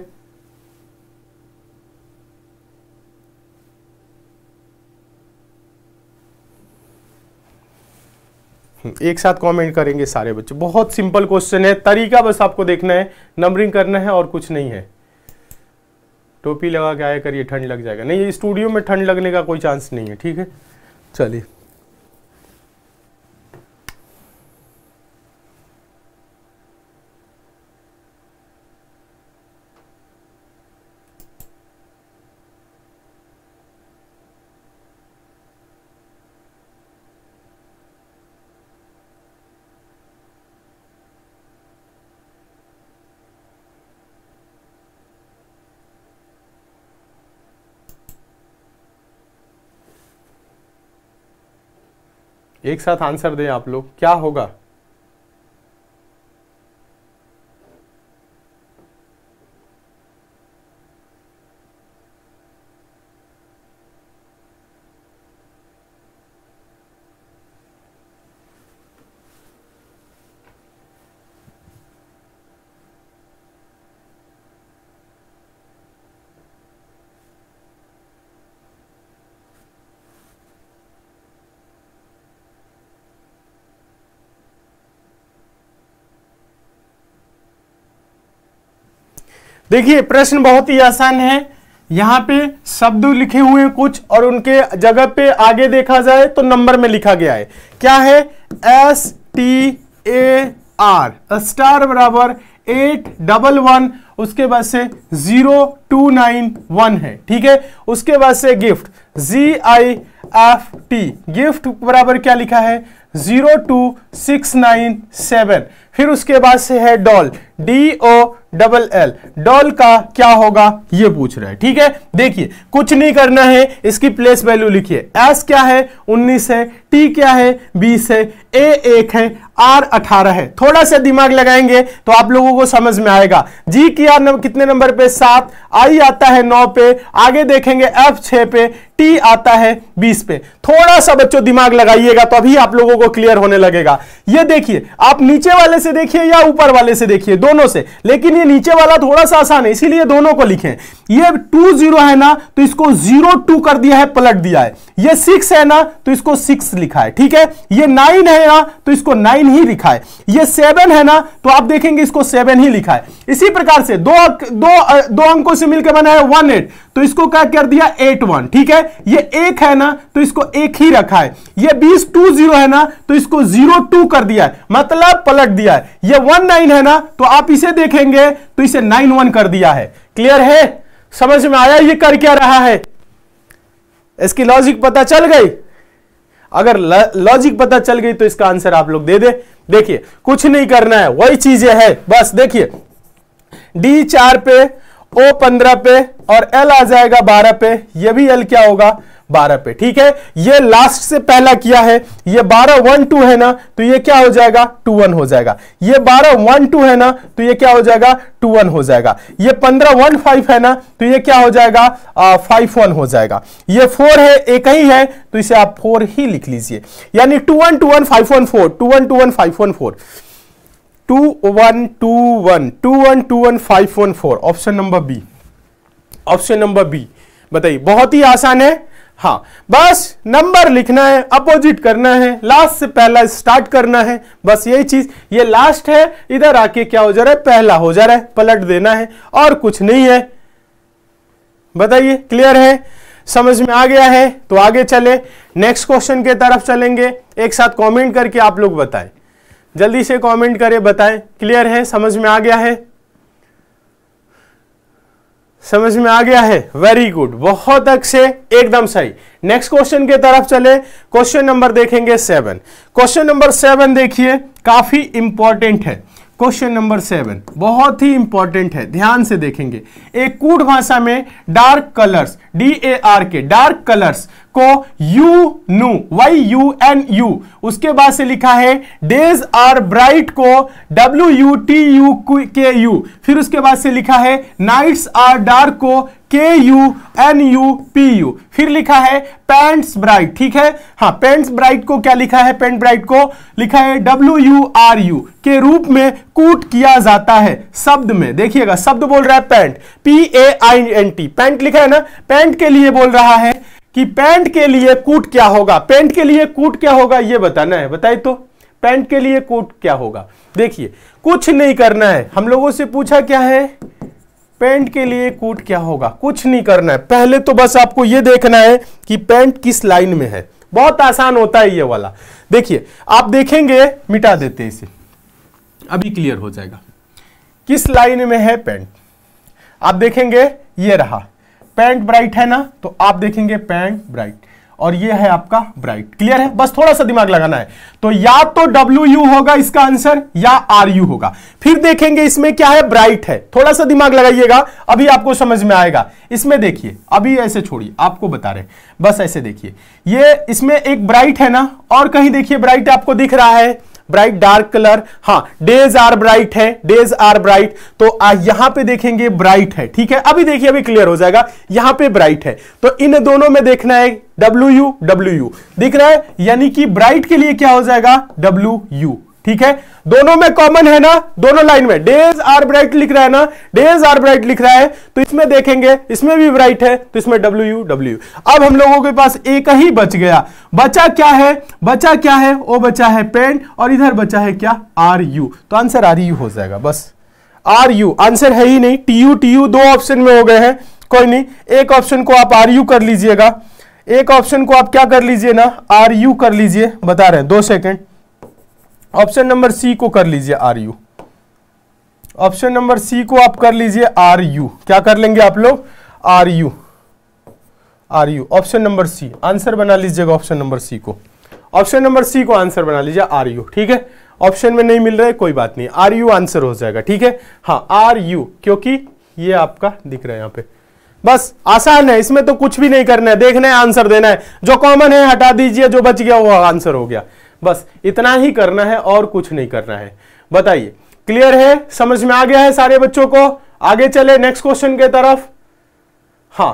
हम्म, एक साथ कमेंट करेंगे सारे बच्चे बहुत सिंपल क्वेश्चन है तरीका बस आपको देखना है नंबरिंग करना है और कुछ नहीं है टोपी लगा के आया करिए ठंड लग जाएगा नहीं ये स्टूडियो में ठंड लगने का कोई चांस नहीं है ठीक है चलिए एक साथ आंसर दें आप लोग क्या होगा देखिए प्रश्न बहुत ही आसान है यहाँ पे शब्द लिखे हुए हैं कुछ और उनके जगह पे आगे देखा जाए तो नंबर में लिखा गया है क्या है S T A R star बराबर एट डबल वन उसके बाद से जीरो टू नाइन वन है ठीक है उसके बाद से gift G I F T gift बराबर क्या लिखा है zero two six nine seven फिर उसके बाद से है doll D O double L doll का क्या होगा ये पूछ रहा है ठीक है देखिए कुछ नहीं करना है इसकी प्लेस वैल्यू लिखिए एस क्या है उन्नीस है टी क्या है बीस है ए एक है आर अठारह है थोड़ा सा दिमाग लगाएंगे तो आप लोगों को समझ में आएगा जी की आर नम, कितने नंबर पे सात आई आता है नौ पे आगे देखेंगे एफ छ पे टी आता है बीस पे थोड़ा सा बच्चों दिमाग लगाइएगा तो अभी आप लोगों को क्लियर होने लगेगा ये देखिए आप नीचे वाले से देखिए या ऊपर वाले से देखिए दोनों से लेकिन ये नीचे वाला थोड़ा सा आसान है इसीलिए दोनों को लिखें ये टू जीरो है ना तो इसको जीरो टू कर दिया है पलट दिया है ये सिक्स है ना तो इसको सिक्स लिखा है ठीक है ये नाइन है ना तो इसको नाइन ही लिखा है ये सेवन है ना तो आप देखेंगे इसको सेवन ही लिखा है इसी प्रकार से दो दो दो अंकों से मिलकर बना है वन एट तो इसको क्या कर दिया एट वन ठीक है ये एक है ना तो इसको एक ही रखा है ये बीस टू जीरो है ना तो इसको जीरो टू कर दिया है मतलब पलट दिया है ये वन नाइन है ना तो आप इसे देखेंगे तो इसे नाइन वन कर दिया है क्लियर है समझ में आया ये कर क्या रहा है इसकी लॉजिक पता चल गई अगर लॉजिक पता चल गई तो इसका आंसर आप लोग दे दे देखिए कुछ नहीं करना है वही चीजें है बस देखिए डी चार पे ओ पंद्रह पे और एल आ जाएगा बारह पे ये भी एल क्या होगा बारह पे ठीक है ये लास्ट से पहला किया है ये बारह वन टू है ना तो ये क्या हो जाएगा टू वन हो जाएगा ये बारह वन टू है ना तो ये क्या हो जाएगा टू वन हो जाएगा ये पंद्रह वन फाइव है ना तो ये क्या हो जाएगा फाइव वन हो जाएगा ये फोर है एक ही है तो इसे आप फोर ही लिख लीजिए यानी two one two one five one four two one two one five one four two one two one two one two one five one four option number B option number B बताइए बहुत ही आसान है हाँ बस नंबर लिखना है अपोजिट करना है लास्ट से पहला स्टार्ट करना है बस यही चीज ये लास्ट है इधर आके क्या हो जा रहा है पहला हो जा रहा है पलट देना है और कुछ नहीं है बताइए क्लियर है समझ में आ गया है तो आगे चले नेक्स्ट क्वेश्चन के तरफ चलेंगे एक साथ कमेंट करके आप लोग बताएं जल्दी से कमेंट करें बताएं क्लियर है समझ में आ गया है समझ में आ गया है वेरी गुड बहुत अच्छे एकदम सही नेक्स्ट क्वेश्चन के तरफ चले क्वेश्चन नंबर देखेंगे सेवन क्वेश्चन नंबर सेवन देखिए काफी इंपॉर्टेंट है क्वेश्चन नंबर सेवन बहुत ही इंपॉर्टेंट है ध्यान से देखेंगे एक कूट भाषा में dark colours D A R K dark colours को यू नू वाई यू एन यू उसके बाद से लिखा है डेज आर ब्राइट को W U T U K U फिर उसके बाद से लिखा है नाइट्स आर डार्क को K U N U P U फिर लिखा है पेंट्स ब्राइट ठीक है हाँ पेंट्स ब्राइट को क्या लिखा है पेंट ब्राइट को लिखा है डब्ल्यू यू आर यू के रूप में कूट किया जाता है शब्द में देखिएगा शब्द बोल रहा है paint P A I N T paint लिखा है ना पेंट के लिए बोल रहा है कि पैंट के लिए कूट क्या होगा पैंट के लिए कूट क्या होगा ये बताना है बताइए तो पैंट के लिए कूट क्या होगा देखिए कुछ नहीं करना है हम लोगों से पूछा क्या है पैंट के लिए कूट क्या होगा कुछ नहीं करना है पहले तो बस आपको यह देखना है कि पैंट किस लाइन में है बहुत आसान होता है ये वाला देखिए आप देखेंगे मिटा देते इसे अभी क्लियर हो जाएगा किस लाइन में है पैंट आप देखेंगे ये रहा पैंट ब्राइट है ना तो आप देखेंगे पैंट ब्राइट और ये है आपका ब्राइट क्लियर है बस थोड़ा सा दिमाग लगाना है तो या तो डब्ल्यू यू होगा इसका आंसर या आर यू होगा फिर देखेंगे इसमें क्या है ब्राइट है थोड़ा सा दिमाग लगाइएगा अभी आपको समझ में आएगा इसमें देखिए अभी ऐसे छोड़िए आपको बता रहे बस ऐसे देखिए ये इसमें एक ब्राइट है ना और कहीं देखिए ब्राइट आपको दिख रहा है ब्राइट डार्क कलर हाँ डेज आर ब्राइट है डेज आर ब्राइट तो यहां पे देखेंगे ब्राइट है ठीक है अभी देखिए अभी क्लियर हो जाएगा यहां पे ब्राइट है तो इन दोनों में देखना है डब्ल्यू यू डब्ल्यू यू दिख रहा है यानी कि ब्राइट के लिए क्या हो जाएगा डब्ल्यू यू ठीक है दोनों में कॉमन है ना दोनों लाइन में डेज आर ब्राइट लिख रहा है ना डेज आर ब्राइट लिख रहा है तो इसमें देखेंगे इसमें भी ब्राइट है तो इसमें डब्ल्यू यू डब्ल्यू अब हम लोगों के पास एक ही बच गया बचा क्या है बचा क्या है ओ बचा है पेन और इधर बचा है क्या आर यू तो आंसर आर यू हो जाएगा बस आर यू आंसर है ही नहीं टी यू टी यू दो ऑप्शन में हो गए हैं कोई नहीं एक ऑप्शन को आप आर यू कर लीजिएगा एक ऑप्शन को आप क्या कर लीजिए ना आर यू कर लीजिए बता रहे हैं दो सेकेंड ऑप्शन नंबर सी को कर लीजिए R U option number C को आप कर लीजिए आर यू क्या कर लेंगे आप लोग R U R U option number C answer बना लीजिएगा ऑप्शन नंबर सी को ऑप्शन नंबर सी को आंसर बना लीजिए आर यू ठीक है ऑप्शन में नहीं मिल रहा है कोई बात नहीं आर यू आंसर हो जाएगा ठीक है हाँ आर यू क्योंकि ये आपका दिख रहा है यहां पे बस आसान है इसमें तो कुछ भी नहीं करना है देखना है आंसर देना है जो कॉमन है हटा दीजिए जो बच गया वो आंसर हो गया बस इतना ही करना है और कुछ नहीं करना है बताइए क्लियर है समझ में आ गया है सारे बच्चों को आगे चले नेक्स्ट क्वेश्चन के तरफ हाँ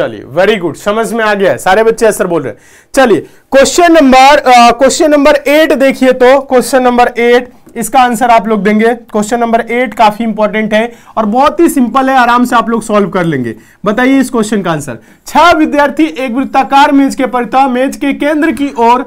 चलिए वेरी गुड समझ में आ गया है सारे बच्चे असर बोल रहे हैं चलिए question number question number eight देखिए तो क्वेश्चन नंबर एट इसका आंसर आप लोग देंगे क्वेश्चन नंबर एट काफी इंपॉर्टेंट है और बहुत ही सिंपल है आराम से आप लोग सॉल्व कर लेंगे बताइए इस क्वेश्चन का आंसर छह विद्यार्थी एक वृत्ताकार मेज के परिता मेज के केंद्र की ओर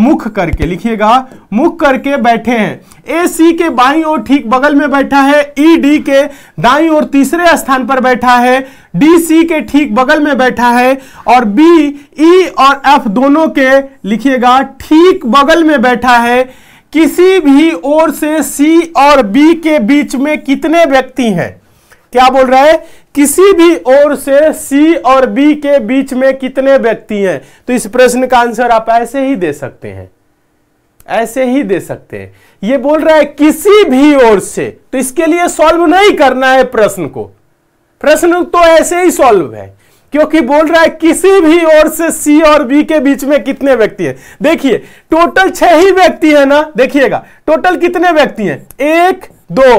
मुख करके लिखिएगा मुख करके बैठे हैं ए सी के बाई और ठीक बगल में बैठा है ई e डी के दाई और तीसरे स्थान पर बैठा है डी सी के ठीक बगल में बैठा है और बी ई e और एफ दोनों के लिखिएगा ठीक बगल में बैठा है किसी भी ओर से सी और बी के बीच में कितने व्यक्ति हैं क्या बोल रहा है किसी भी ओर से सी और बी के बीच में कितने व्यक्ति हैं तो इस प्रश्न का आंसर आप ऐसे ही दे सकते हैं ऐसे ही दे सकते हैं यह बोल रहा है किसी भी ओर से तो इसके लिए सॉल्व नहीं करना है प्रश्न को प्रश्न तो ऐसे ही सॉल्व है क्योंकि बोल रहा है किसी भी ओर से सी और बी के बीच में कितने व्यक्ति हैं देखिए टोटल छह ही व्यक्ति है ना देखिएगा टोटल कितने व्यक्ति हैं एक दो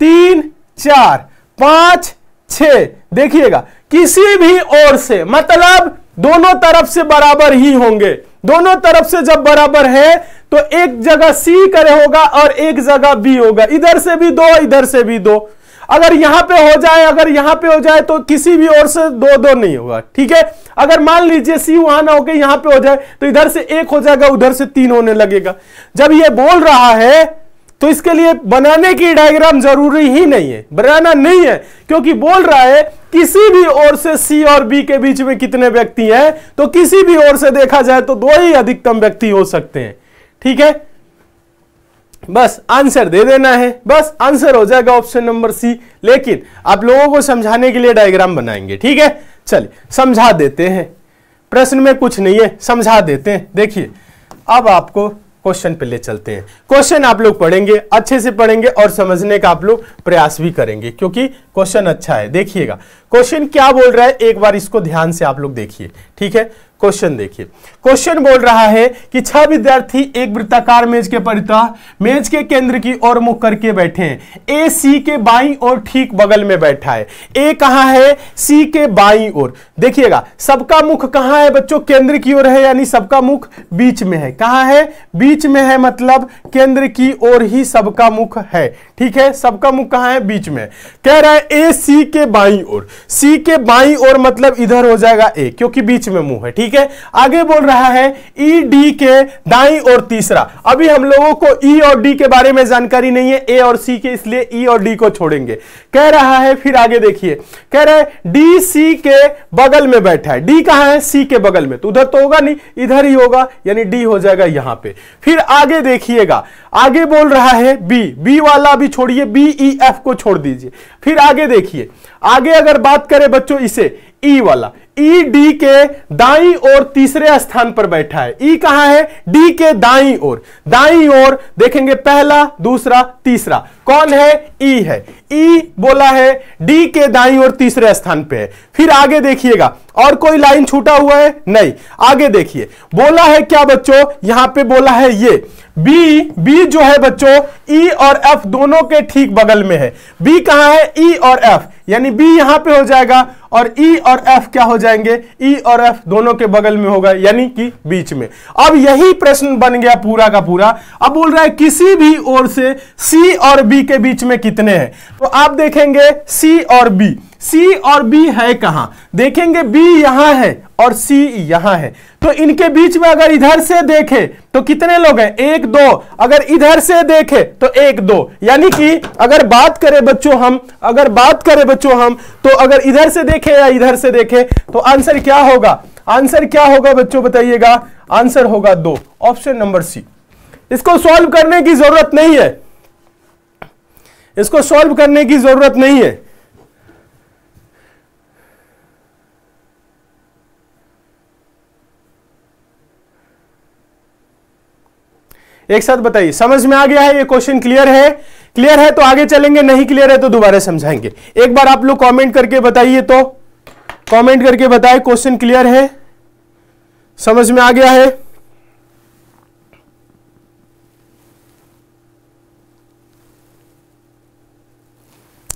तीन चार पांच छ देखिएगा किसी भी ओर से मतलब दोनों तरफ से बराबर ही होंगे दोनों तरफ से जब बराबर है तो एक जगह सी करे होगा और एक जगह बी होगा इधर से भी दो इधर से भी दो अगर यहां पे हो जाए अगर यहां पे हो जाए तो किसी भी ओर से दो दो नहीं होगा ठीक है अगर मान लीजिए सी वहां ना होकर यहां पे हो जाए तो इधर से एक हो जाएगा उधर से तीन होने लगेगा जब ये बोल रहा है तो इसके लिए बनाने की डायग्राम जरूरी ही नहीं है बनाना नहीं है क्योंकि बोल रहा है किसी भी ओर से सी और बी के बीच में कितने व्यक्ति हैं तो किसी भी ओर से देखा जाए तो दो ही अधिकतम व्यक्ति हो सकते हैं ठीक है बस आंसर दे देना है बस आंसर हो जाएगा ऑप्शन नंबर सी लेकिन आप लोगों को समझाने के लिए डायग्राम बनाएंगे ठीक है चलिए समझा देते हैं प्रश्न में कुछ नहीं है समझा देते हैं देखिए अब आपको क्वेश्चन पे ले चलते हैं क्वेश्चन आप लोग पढ़ेंगे अच्छे से पढ़ेंगे और समझने का आप लोग प्रयास भी करेंगे क्योंकि क्वेश्चन अच्छा है देखिएगा क्वेश्चन क्या बोल रहा है एक बार इसको ध्यान से आप लोग देखिए ठीक है क्वेश्चन देखिए क्वेश्चन बोल रहा है कि छह विद्यार्थी एक वृत्ताकार मेज के परिता मेज के केंद्र की ओर मुख करके बैठे हैं ए सी के बाई और ठीक बगल में बैठा है ए कहाँ है सी के बाई और देखिएगा सबका मुख कहा है बच्चों केंद्र की ओर है यानी सबका मुख बीच में है कहा है बीच में है मतलब केंद्र की ओर ही सबका मुख है ठीक है सबका मुख कहा है बीच में कह रहा है ए सी के बाई और सी के बाई और मतलब इधर हो जाएगा ए क्योंकि बीच में मुंह है ठीक है आगे बोल रहा है ई e, डी के दाई और तीसरा अभी हम लोगों को ई e और डी के बारे में जानकारी नहीं है ए और सी के इसलिए ई e और डी को छोड़ेंगे कह रहा है फिर आगे देखिए कह रहा है डी सी के बगल में बैठा है डी कहा है सी के बगल में तो उधर तो होगा नहीं इधर ही होगा यानी डी हो जाएगा यहां पे फिर आगे देखिएगा आगे बोल रहा है बी बी वाला भी छोड़िए बी ई एफ को छोड़ दीजिए फिर आगे देखिए आगे अगर बात करें बच्चों इसे ई e वाला ई e डी के दाई और तीसरे स्थान पर बैठा है ई e कहां है डी के दाई और दाई और देखेंगे पहला दूसरा तीसरा कौन है ई है ई बोला है डी के दाई और तीसरे स्थान पे है फिर आगे देखिएगा और कोई लाइन छूटा हुआ है नहीं आगे देखिए बोला है क्या बच्चों यहां पे बोला है ये बी बी जो है बच्चों ई और एफ दोनों के ठीक बगल में है बी कहा है ई और एफ यानी बी यहां पे हो जाएगा और ई e और एफ क्या हो जाएंगे ई e और एफ दोनों के बगल में होगा यानी कि बीच में अब यही प्रश्न बन गया पूरा का पूरा अब बोल रहा है किसी भी ओर से सी और बी के बीच में कितने हैं तो आप देखेंगे सी और बी सी और बी है कहां देखेंगे बी यहां है और सी यहां है तो इनके बीच में अगर इधर से देखे तो कितने लोग हैं एक दो अगर इधर से देखे तो एक दो यानी कि अगर बात करें बच्चों हम अगर बात करें बच्चों हम तो अगर इधर से देखे या इधर से देखे तो आंसर क्या होगा आंसर क्या होगा बच्चों बताइएगा आंसर होगा दो ऑप्शन नंबर सी इसको सॉल्व करने की जरूरत नहीं है इसको सॉल्व करने की जरूरत नहीं है एक साथ बताइए समझ में आ गया है ये क्वेश्चन क्लियर है क्लियर है तो आगे चलेंगे नहीं क्लियर है तो दोबारा समझाएंगे एक बार आप लोग कमेंट करके बताइए तो कमेंट करके बताए क्वेश्चन क्लियर है समझ में आ गया है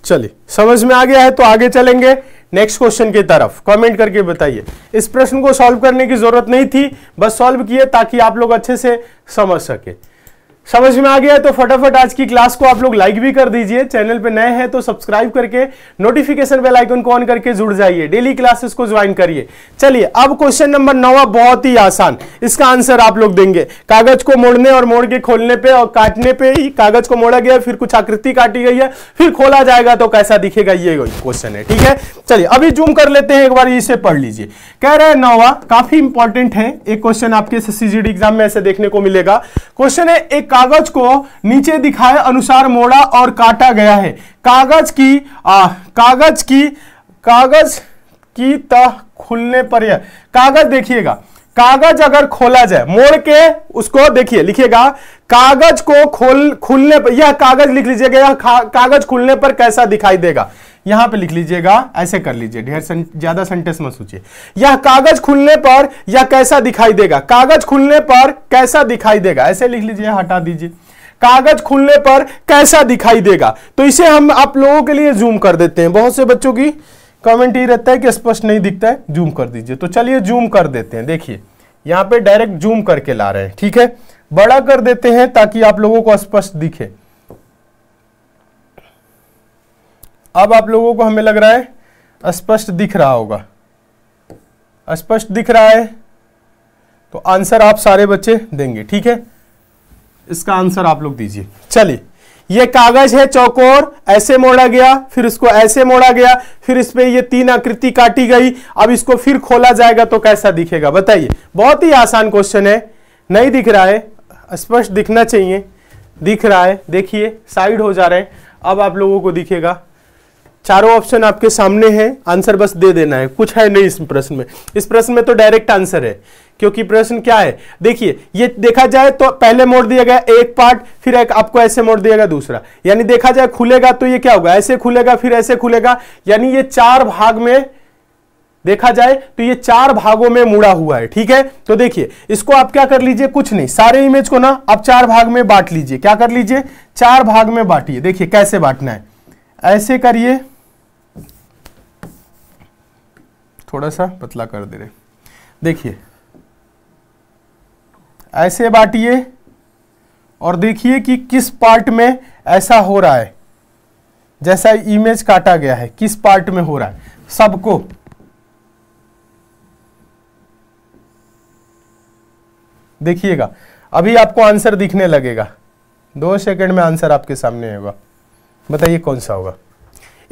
चलिए समझ में आ गया है तो आगे चलेंगे नेक्स्ट क्वेश्चन की तरफ कमेंट करके बताइए इस प्रश्न को सॉल्व करने की जरूरत नहीं थी बस सॉल्व किए ताकि आप लोग अच्छे से समझ सके समझ में आ गया तो फटाफट आज की क्लास को आप लोग लाइक भी कर दीजिए चैनल पे नए हैं तो सब्सक्राइब करके नोटिफिकेशन बेल आइकन को ऑन करके जुड़ जाइए डेली क्लासेस को ज्वाइन करिए चलिए अब क्वेश्चन नंबर नवा बहुत ही आसान इसका आंसर आप लोग देंगे कागज को मोड़ने और मोड़ के खोलने पे और काटने पे ही कागज को मोड़ा गया फिर कुछ आकृति काटी गई है फिर खोला जाएगा तो कैसा दिखेगा ये क्वेश्चन है ठीक है चलिए अभी जूम कर लेते हैं एक बार इसे पढ़ लीजिए कह रहे हैं नवा काफी इंपॉर्टेंट है एक क्वेश्चन आपके सीजीडी एग्जाम में ऐसे देखने को मिलेगा क्वेश्चन है एक कागज को नीचे दिखाए अनुसार मोड़ा और काटा गया है कागज की कागज की कागज की तह खुलने पर यह कागज देखिएगा कागज अगर खोला जाए मोड़ के उसको देखिए लिखिएगा कागज को खोल खुलने पर यह कागज लिख लीजिएगा यह कागज खुलने पर कैसा दिखाई देगा यहां पे लिख लीजिएगा ऐसे कर लीजिए ढेर सं, ज्यादा सेंटेंस मत सोचिए यह कागज खुलने पर यह कैसा दिखाई देगा कागज खुलने पर कैसा दिखाई देगा ऐसे लिख लीजिए हटा दीजिए कागज खुलने पर कैसा दिखाई देगा तो इसे हम आप लोगों के लिए जूम कर देते हैं बहुत से बच्चों की कमेंट ये रहता है कि स्पष्ट नहीं दिखता है जूम कर दीजिए तो चलिए जूम कर देते हैं देखिए यहाँ पे डायरेक्ट जूम करके ला रहे हैं ठीक है बड़ा कर देते हैं ताकि आप लोगों को स्पष्ट दिखे अब आप लोगों को हमें लग रहा है स्पष्ट दिख रहा होगा स्पष्ट दिख रहा है तो आंसर आप सारे बच्चे देंगे ठीक है इसका आंसर आप लोग दीजिए चलिए ये कागज है चौकोर ऐसे मोड़ा गया फिर इसको ऐसे मोड़ा गया फिर इस पे ये तीन आकृति काटी गई अब इसको फिर खोला जाएगा तो कैसा दिखेगा बताइए बहुत ही आसान क्वेश्चन है नहीं दिख रहा है स्पष्ट दिखना चाहिए दिख रहा है देखिए साइड हो जा रहे हैं अब आप लोगों को दिखेगा चारों ऑप्शन आपके सामने हैं आंसर बस दे देना है कुछ है नहीं इस प्रश्न में इस प्रश्न में तो डायरेक्ट आंसर है क्योंकि प्रश्न क्या है देखिए ये देखा जाए तो पहले मोड़ दिया गया एक पार्ट फिर एक आपको ऐसे मोड़ दिया गया दूसरा यानी देखा जाए खुलेगा तो ये क्या होगा ऐसे खुलेगा फिर ऐसे खुलेगा यानी ये चार भाग में देखा जाए तो ये चार भागों में मुड़ा हुआ है ठीक है तो देखिए इसको आप क्या कर लीजिए कुछ नहीं सारे इमेज को ना आप चार भाग में बांट लीजिए क्या कर लीजिए चार भाग में बांटिए देखिए कैसे बांटना है ऐसे करिए थोड़ा सा पतला कर दे रहे देखिए ऐसे बांटिए और देखिए कि किस पार्ट में ऐसा हो रहा है जैसा इमेज काटा गया है किस पार्ट में हो रहा है सबको देखिएगा अभी आपको आंसर दिखने लगेगा दो सेकंड में आंसर आपके सामने होगा बताइए कौन सा होगा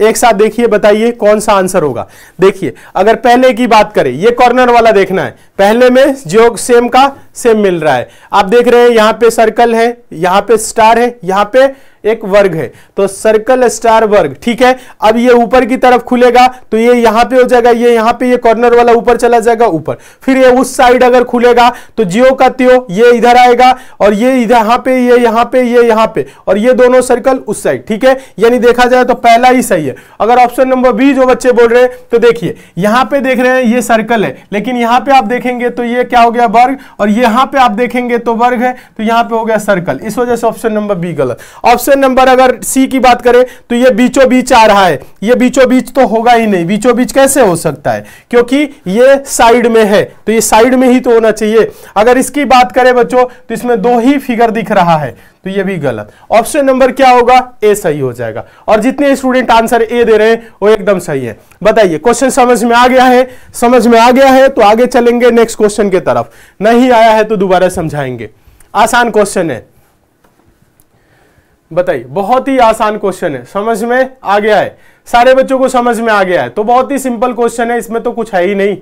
एक साथ देखिए बताइए कौन सा आंसर होगा देखिए अगर पहले की बात करें ये कॉर्नर वाला देखना है पहले में जो सेम का सेम मिल रहा है आप देख रहे हैं यहां पे सर्कल है यहां पे स्टार है यहां पे एक वर्ग है तो सर्कल स्टार वर्ग ठीक है अब ये ऊपर की तरफ खुलेगा तो ये यहां पे हो जाएगा ये यहां पे ये कॉर्नर वाला ऊपर चला जाएगा ऊपर फिर ये उस साइड अगर खुलेगा तो जियो का त्यो ये इधर आएगा और ये इधर यहां पे ये यहां पे ये यहां पे और ये दोनों सर्कल उस साइड ठीक है यानी देखा जाए तो पहला ही सही है अगर ऑप्शन नंबर बी जो बच्चे बोल रहे हैं तो देखिए यहां पर देख रहे हैं ये सर्कल है लेकिन यहां पर आप देखेंगे तो ये क्या हो गया वर्ग और यहां पर आप देखेंगे तो वर्ग है तो यहां पर हो गया सर्कल इस वजह से ऑप्शन नंबर बी गलत ऑप्शन क्वेश्चन नंबर अगर सी की बात करें तो ये बीचों बीच आ रहा है ये बीचों बीच तो होगा ही नहीं बीचों बीच कैसे हो सकता है क्योंकि ये साइड में है तो ये साइड में ही तो होना चाहिए अगर इसकी बात करें बच्चों तो इसमें दो ही फिगर दिख रहा है तो ये भी गलत ऑप्शन नंबर क्या होगा ए सही हो जाएगा और जितने स्टूडेंट आंसर ए दे रहे हैं वो एकदम सही है बताइए क्वेश्चन समझ में आ गया है समझ में आ गया है तो आगे चलेंगे नेक्स्ट क्वेश्चन की तरफ नहीं आया है तो दोबारा समझाएंगे आसान क्वेश्चन है बताइए बहुत ही आसान क्वेश्चन है समझ में आ गया है सारे बच्चों को समझ में आ गया है तो बहुत ही सिंपल क्वेश्चन है इसमें तो कुछ है ही नहीं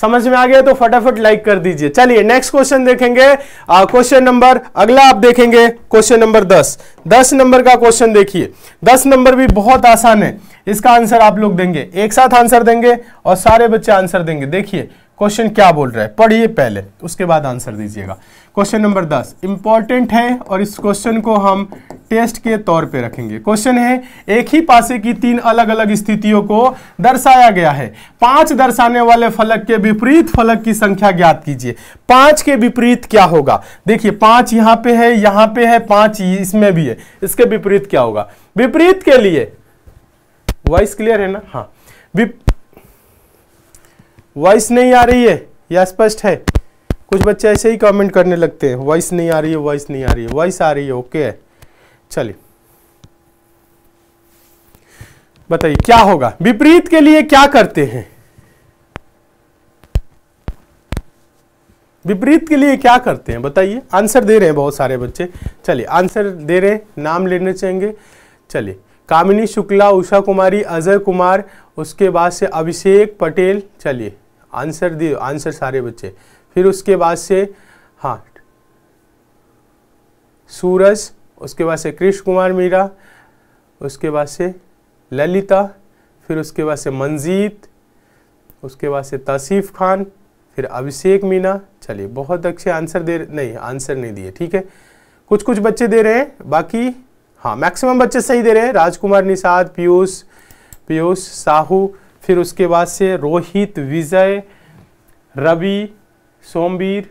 समझ में आ गया तो फटाफट लाइक कर दीजिए चलिए नेक्स्ट क्वेश्चन देखेंगे क्वेश्चन नंबर अगला आप देखेंगे क्वेश्चन नंबर दस दस नंबर का क्वेश्चन देखिए दस नंबर भी बहुत आसान है इसका आंसर आप लोग देंगे एक साथ आंसर देंगे और सारे बच्चे आंसर देंगे देखिए क्वेश्चन क्या बोल रहा है पढ़िए पहले उसके बाद आंसर दीजिएगा क्वेश्चन नंबर दस इंपॉर्टेंट है और इस क्वेश्चन को हम टेस्ट के तौर पे रखेंगे क्वेश्चन है एक ही पासे की तीन अलग अलग स्थितियों को दर्शाया गया है पांच दर्शाने वाले फलक के विपरीत फलक की संख्या ज्ञात कीजिए पांच के विपरीत क्या होगा देखिए पांच यहां पे है यहां पे है पांच इसमें भी है इसके विपरीत क्या होगा विपरीत के लिए वॉइस क्लियर है ना हाँ वॉइस नहीं आ रही है यह स्पष्ट है कुछ बच्चे ऐसे ही कमेंट करने लगते हैं वॉइस नहीं आ रही है वॉइस नहीं आ रही है वॉइस आ रही है ओके okay. चलिए बताइए क्या होगा विपरीत के लिए क्या करते हैं विपरीत के लिए क्या करते हैं बताइए आंसर दे रहे हैं बहुत सारे बच्चे चलिए आंसर दे रहे हैं नाम लेने चाहेंगे चलिए कामिनी शुक्ला उषा कुमारी अजय कुमार उसके बाद से अभिषेक पटेल चलिए आंसर दिए आंसर सारे बच्चे फिर उसके बाद से हाँ सूरज उसके बाद से कृष्ण कुमार मीरा उसके बाद से ललिता फिर उसके बाद से मंजीत उसके बाद से तसीफ़ खान फिर अभिषेक मीना चलिए बहुत अच्छे आंसर दे नहीं आंसर नहीं दिए ठीक है कुछ कुछ बच्चे दे रहे हैं बाकी हाँ मैक्सिमम बच्चे सही दे रहे हैं राजकुमार निषाद पीयूष पीयूष साहू फिर उसके बाद से रोहित विजय रवि सोमवीर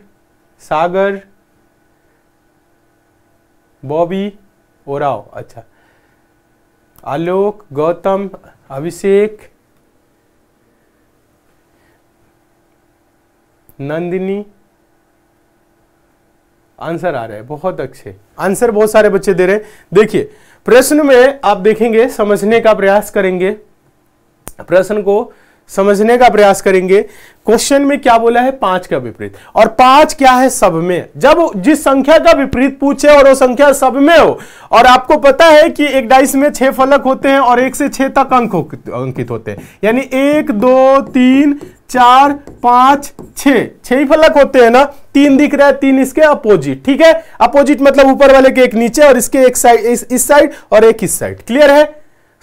सागर बॉबी ओराव अच्छा आलोक गौतम अभिषेक नंदिनी आंसर आ रहे हैं बहुत अच्छे आंसर बहुत सारे बच्चे दे रहे हैं देखिए प्रश्न में आप देखेंगे समझने का प्रयास करेंगे प्रश्न को समझने का प्रयास करेंगे क्वेश्चन में क्या बोला है पांच का विपरीत और पांच क्या है सब में जब जिस संख्या का विपरीत पूछे और वो संख्या सब में हो और आपको पता है कि एक डाइस में छह फलक होते हैं और एक से छह तक अंक अंकित होते हैं यानी एक दो तीन चार पांच छ छह फलक होते हैं ना तीन दिख रहा है तीन इसके अपोजिट ठीक है अपोजिट मतलब ऊपर वाले के एक नीचे और इसके एक साइड इस साइड और एक इस साइड क्लियर है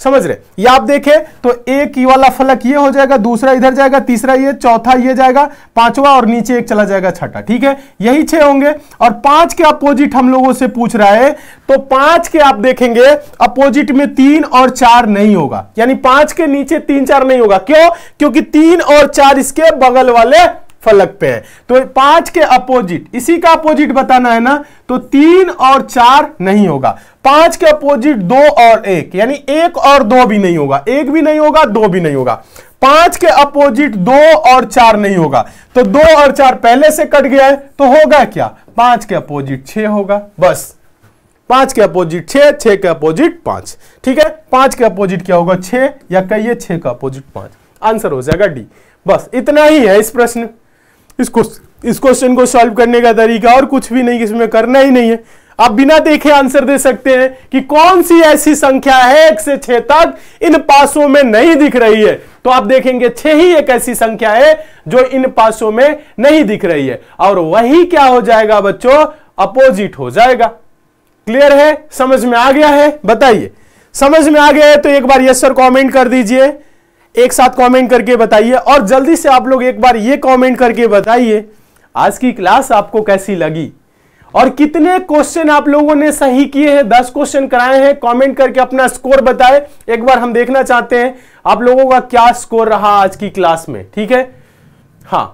समझ रहे ये आप देखें तो एक ये वाला फलक ये हो जाएगा दूसरा इधर जाएगा तीसरा ये चौथा ये जाएगा पांचवा और नीचे एक चला जाएगा छठा ठीक है यही छह होंगे और पांच के अपोजिट हम लोगों से पूछ रहा है तो पांच के आप देखेंगे अपोजिट में तीन और चार नहीं होगा यानी पांच के नीचे तीन चार नहीं होगा क्यों क्योंकि तीन और चार इसके बगल वाले फलक पे है तो पांच के अपोजिट इसी का अपोजिट बताना है ना तो तीन और चार नहीं होगा पांच के अपोजिट दो और एक यानी एक और दो भी नहीं होगा एक भी नहीं होगा दो भी नहीं होगा पांच के अपोजिट दो और चार नहीं होगा तो दो और चार पहले से कट गया है तो होगा क्या पांच के अपोजिट छ होगा बस पांच के अपोजिट छह छह के अपोजिट पांच ठीक है पांच के अपोजिट क्या होगा छह या कहिए छह का अपोजिट पांच आंसर हो जाएगा डी बस इतना ही है इस प्रश्न इस क्वेश्चन इस क्वेश्चन को सॉल्व करने का तरीका और कुछ भी नहीं इसमें करना ही नहीं है आप बिना देखे आंसर दे सकते हैं कि कौन सी ऐसी संख्या है एक से छह तक इन पासों में नहीं दिख रही है तो आप देखेंगे छह ही एक ऐसी संख्या है जो इन पासों में नहीं दिख रही है और वही क्या हो जाएगा बच्चों अपोजिट हो जाएगा क्लियर है समझ में आ गया है बताइए समझ में आ गया है तो एक बार यस सर कमेंट कर दीजिए एक साथ कमेंट करके बताइए और जल्दी से आप लोग एक बार ये कमेंट करके बताइए आज की क्लास आपको कैसी लगी और कितने क्वेश्चन आप लोगों ने सही किए हैं दस क्वेश्चन कराए हैं कमेंट करके अपना स्कोर बताएं एक बार हम देखना चाहते हैं आप लोगों का क्या स्कोर रहा आज की क्लास में ठीक है हाँ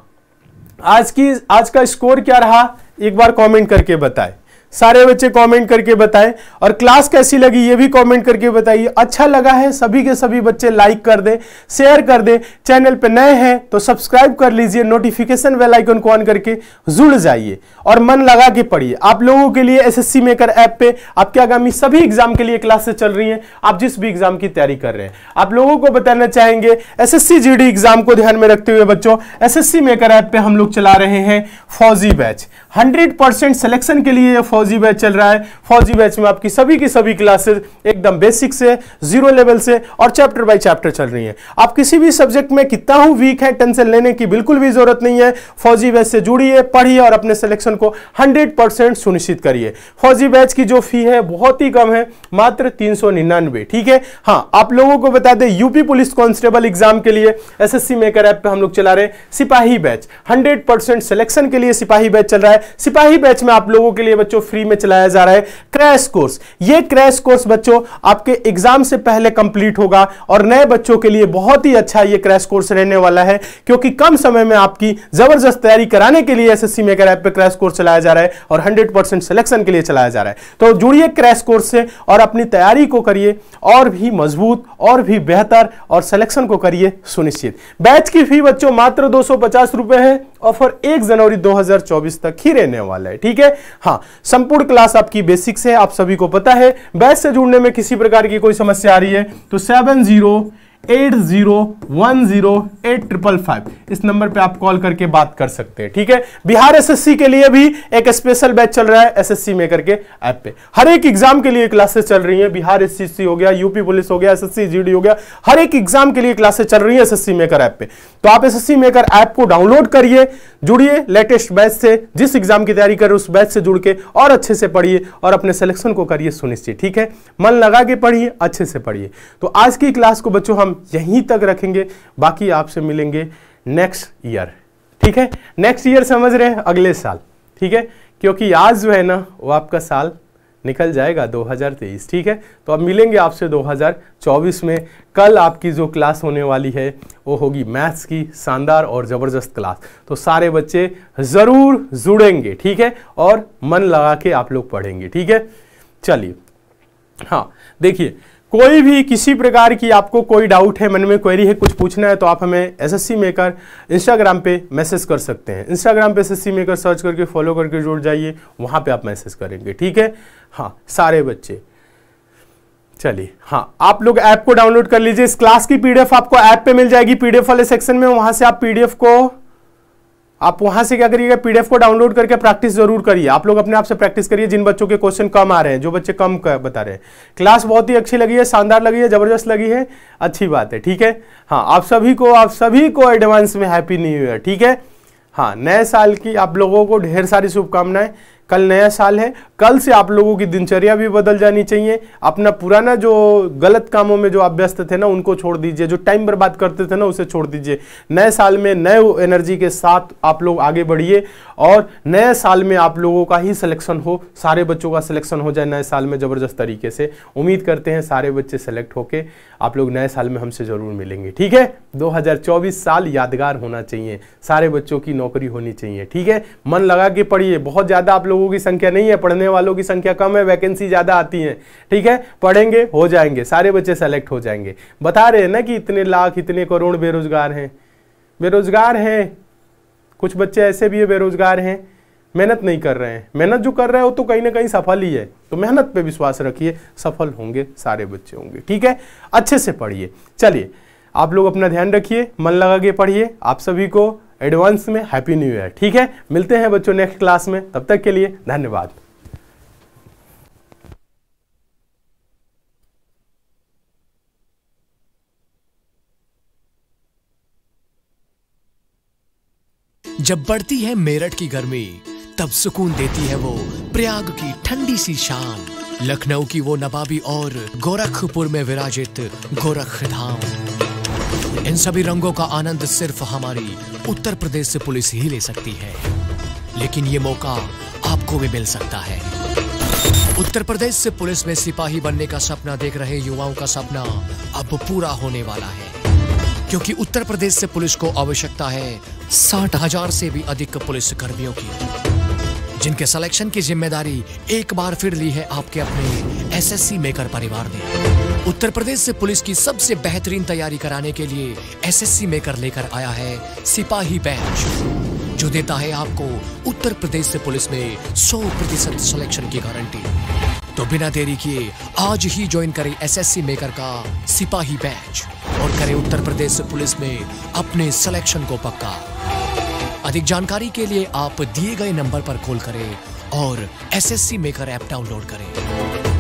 आज की आज का स्कोर क्या रहा एक बार कॉमेंट करके बताए सारे बच्चे कमेंट करके बताएं और क्लास कैसी लगी ये भी कमेंट करके बताइए अच्छा लगा है सभी के सभी बच्चे लाइक कर दें शेयर कर दें चैनल पर नए हैं तो सब्सक्राइब कर लीजिए नोटिफिकेशन बेल आइकन को ऑन करके जुड़ जाइए और मन लगा के पढ़िए आप लोगों के लिए एसएससी मेकर ऐप पे आपके आगामी सभी एग्जाम के लिए क्लासेस चल रही है आप जिस भी एग्जाम की तैयारी कर रहे हैं आप लोगों को बताना चाहेंगे एस एस एग्जाम को ध्यान में रखते हुए बच्चों एस मेकर ऐप पे हम लोग चला रहे हैं फौजी बैच 100 परसेंट सिलेक्शन के लिए फौजी बैच चल रहा है फौजी बैच में आपकी सभी की सभी क्लासेस एकदम बेसिक से जीरो लेवल से और चैप्टर बाय चैप्टर चल रही है आप किसी भी सब्जेक्ट में कितना हूं वीक है टेंशन लेने की बिल्कुल भी जरूरत नहीं है फौजी बैच से जुड़िए पढ़िए और अपने सिलेक्शन को हंड्रेड सुनिश्चित करिए फौजी बैच की जो फी है बहुत ही कम है मात्र तीन ठीक है हाँ आप लोगों को बता दें यूपी पुलिस कॉन्स्टेबल एग्जाम के लिए सी मेकर ऐप पर हम लोग चला रहे सिपाही बैच हंड्रेड परसेंट सिलेक्शन के लिए सिपाही बैच चल रहा है सिपाही बैच में आप लोगों के लिए बच्चों फ्री में चलाया जा रहा है क्रैश कोर्स ये क्रैश कोर्स बच्चों आपके एग्जाम से पहले कंप्लीट होगा और नए बच्चों के लिए बहुत ही अच्छा ये क्रैश कोर्स रहने वाला है क्योंकि कम समय में आपकी जबरदस्त तैयारी कराने के लिए एसएससी मेकर ऐप पे क्रैश कोर्स चलाया जा रहा है और 100% सिलेक्शन के लिए चलाया जा रहा है तो जुड़िए क्रैश कोर्स से और अपनी तैयारी को करिए और भी मजबूत और भी बेहतर और सिलेक्शन को करिए सुनिश्चित बैच की फी बच्चों मात्र दो सौ है ऑफर एक जनवरी 2024 तक ही ही रहने वाला है ठीक है हाँ संपूर्ण क्लास आपकी बेसिक्स है आप सभी को पता है बैच से जुड़ने में किसी प्रकार की कोई समस्या आ रही है तो seven zero eight zero one zero eight triple five इस नंबर पे आप कॉल करके बात कर सकते हैं ठीक है बिहार एसएससी के लिए भी एक स्पेशल बैच चल रहा है एसएससी में करके ऐप पे हर एक एग्जाम के लिए क्लासेस चल रही है बिहार एसएससी हो गया यूपी पुलिस हो गया एसएससी जीडी हो गया हर एक एग्जाम के लिए क्लासेस चल रही है सी मेकर ऐप पे तो आप सी मेकर ऐप को डाउनलोड करिए जुड़िए लेटेस्ट बैच से जिस एग्जाम की तैयारी कर रहे उस बैच से जुड़ के और अच्छे से पढ़िए और अपने सिलेक्शन को करिए सुनिश्चित ठीक है मन लगा के पढ़िए अच्छे से पढ़िए तो आज की क्लास को बच्चों हम हम यहीं तक रखेंगे बाकी आपसे मिलेंगे नेक्स्ट ईयर ठीक है नेक्स्ट ईयर समझ रहे हैं अगले साल ठीक है क्योंकि आज जो है ना वो आपका साल निकल जाएगा 2023 ठीक है तो अब मिलेंगे आपसे 2024 में कल आपकी जो क्लास होने वाली है वो होगी मैथ्स की शानदार और ज़बरदस्त क्लास तो सारे बच्चे ज़रूर जुड़ेंगे ठीक है और मन लगा के आप लोग पढ़ेंगे ठीक है चलिए हाँ देखिए कोई भी किसी प्रकार की आपको कोई डाउट है मन में क्वेरी है कुछ पूछना है तो आप हमें S S C maker Instagram पे मैसेज कर सकते हैं इंस्टाग्राम पे S S C maker search करके फॉलो करके जुड़ जाइए वहाँ पे आप मैसेज करेंगे ठीक है हाँ सारे बच्चे चलिए हाँ आप लोग ऐप को डाउनलोड कर लीजिए इस क्लास की पीडीएफ आपको ऐप पे मिल जाएगी पीडीएफ वाले सेक्शन में वहां से आप पीडीएफ को आप वहां से क्या करिएगा पीडीएफ को डाउनलोड करके प्रैक्टिस जरूर करिए आप लोग अपने आप से प्रैक्टिस करिए जिन बच्चों के क्वेश्चन कम आ रहे हैं जो बच्चे कम बता रहे हैं क्लास बहुत ही अच्छी लगी है शानदार लगी है जबरदस्त लगी है अच्छी बात है ठीक है हाँ आप सभी को आप सभी को एडवांस में हैप्पी न्यू ईयर ठीक है हाँ नए साल की आप लोगों को ढेर सारी शुभकामनाएं कल नया साल है कल से आप लोगों की दिनचर्या भी बदल जानी चाहिए अपना पुराना जो गलत कामों में जो आप व्यस्त थे ना उनको छोड़ दीजिए जो टाइम बर्बाद करते थे ना उसे छोड़ दीजिए नए साल में नए एनर्जी के साथ आप लोग आगे बढ़िए और नए साल में आप लोगों का ही सिलेक्शन हो सारे बच्चों का सिलेक्शन हो जाए नए साल में ज़बरदस्त तरीके से उम्मीद करते हैं सारे बच्चे सेलेक्ट होके आप लोग नए साल में हमसे ज़रूर मिलेंगे ठीक है दो साल यादगार होना चाहिए सारे बच्चों की नौकरी होनी चाहिए ठीक है मन लगा के पढ़िए बहुत ज़्यादा आप लोग लोगों की संख्या नहीं है पढ़ने वालों की संख्या कम है वैकेंसी ज़्यादा आती है ठीक है पढ़ेंगे हो जाएंगे सारे बच्चे सेलेक्ट हो जाएंगे बता रहे हैं ना कि इतने लाख इतने करोड़ बेरोजगार हैं बेरोजगार हैं कुछ बच्चे ऐसे भी है बेरोजगार हैं मेहनत नहीं कर रहे हैं मेहनत जो कर रहे हैं वो तो कहीं ना कहीं सफल ही है तो मेहनत पे विश्वास रखिए सफल होंगे सारे बच्चे होंगे ठीक है अच्छे से पढ़िए चलिए आप लोग अपना ध्यान रखिए मन लगा के पढ़िए आप सभी को एडवांस में हैप्पी न्यू ईयर ठीक है मिलते हैं बच्चों नेक्स्ट क्लास में तब तक के लिए धन्यवाद जब बढ़ती है मेरठ की गर्मी तब सुकून देती है वो प्रयाग की ठंडी सी शान लखनऊ की वो नबाबी और गोरखपुर में विराजित गोरखधाम इन सभी रंगों का आनंद सिर्फ हमारी उत्तर प्रदेश से पुलिस ही ले सकती है लेकिन ये मौका आपको भी मिल सकता है उत्तर प्रदेश से पुलिस में सिपाही बनने का सपना देख रहे युवाओं का सपना अब पूरा होने वाला है क्योंकि उत्तर प्रदेश से पुलिस को आवश्यकता है साठ हजार से भी अधिक पुलिस कर्मियों की जिनके सिलेक्शन की जिम्मेदारी एक बार फिर ली है आपके अपने एसएससी मेकर परिवार ने उत्तर प्रदेश से पुलिस की सबसे बेहतरीन तैयारी कराने के लिए एसएससी मेकर लेकर आया है सिपाही बैच जो देता है आपको उत्तर प्रदेश से पुलिस में 100 प्रतिशत सिलेक्शन की गारंटी तो बिना देरी किए आज ही ज्वाइन करें एसएससी मेकर का सिपाही बैच और करें उत्तर प्रदेश से पुलिस में अपने सिलेक्शन को पक्का अधिक जानकारी के लिए आप दिए गए नंबर पर कॉल करें और एसएससी मेकर ऐप डाउनलोड करें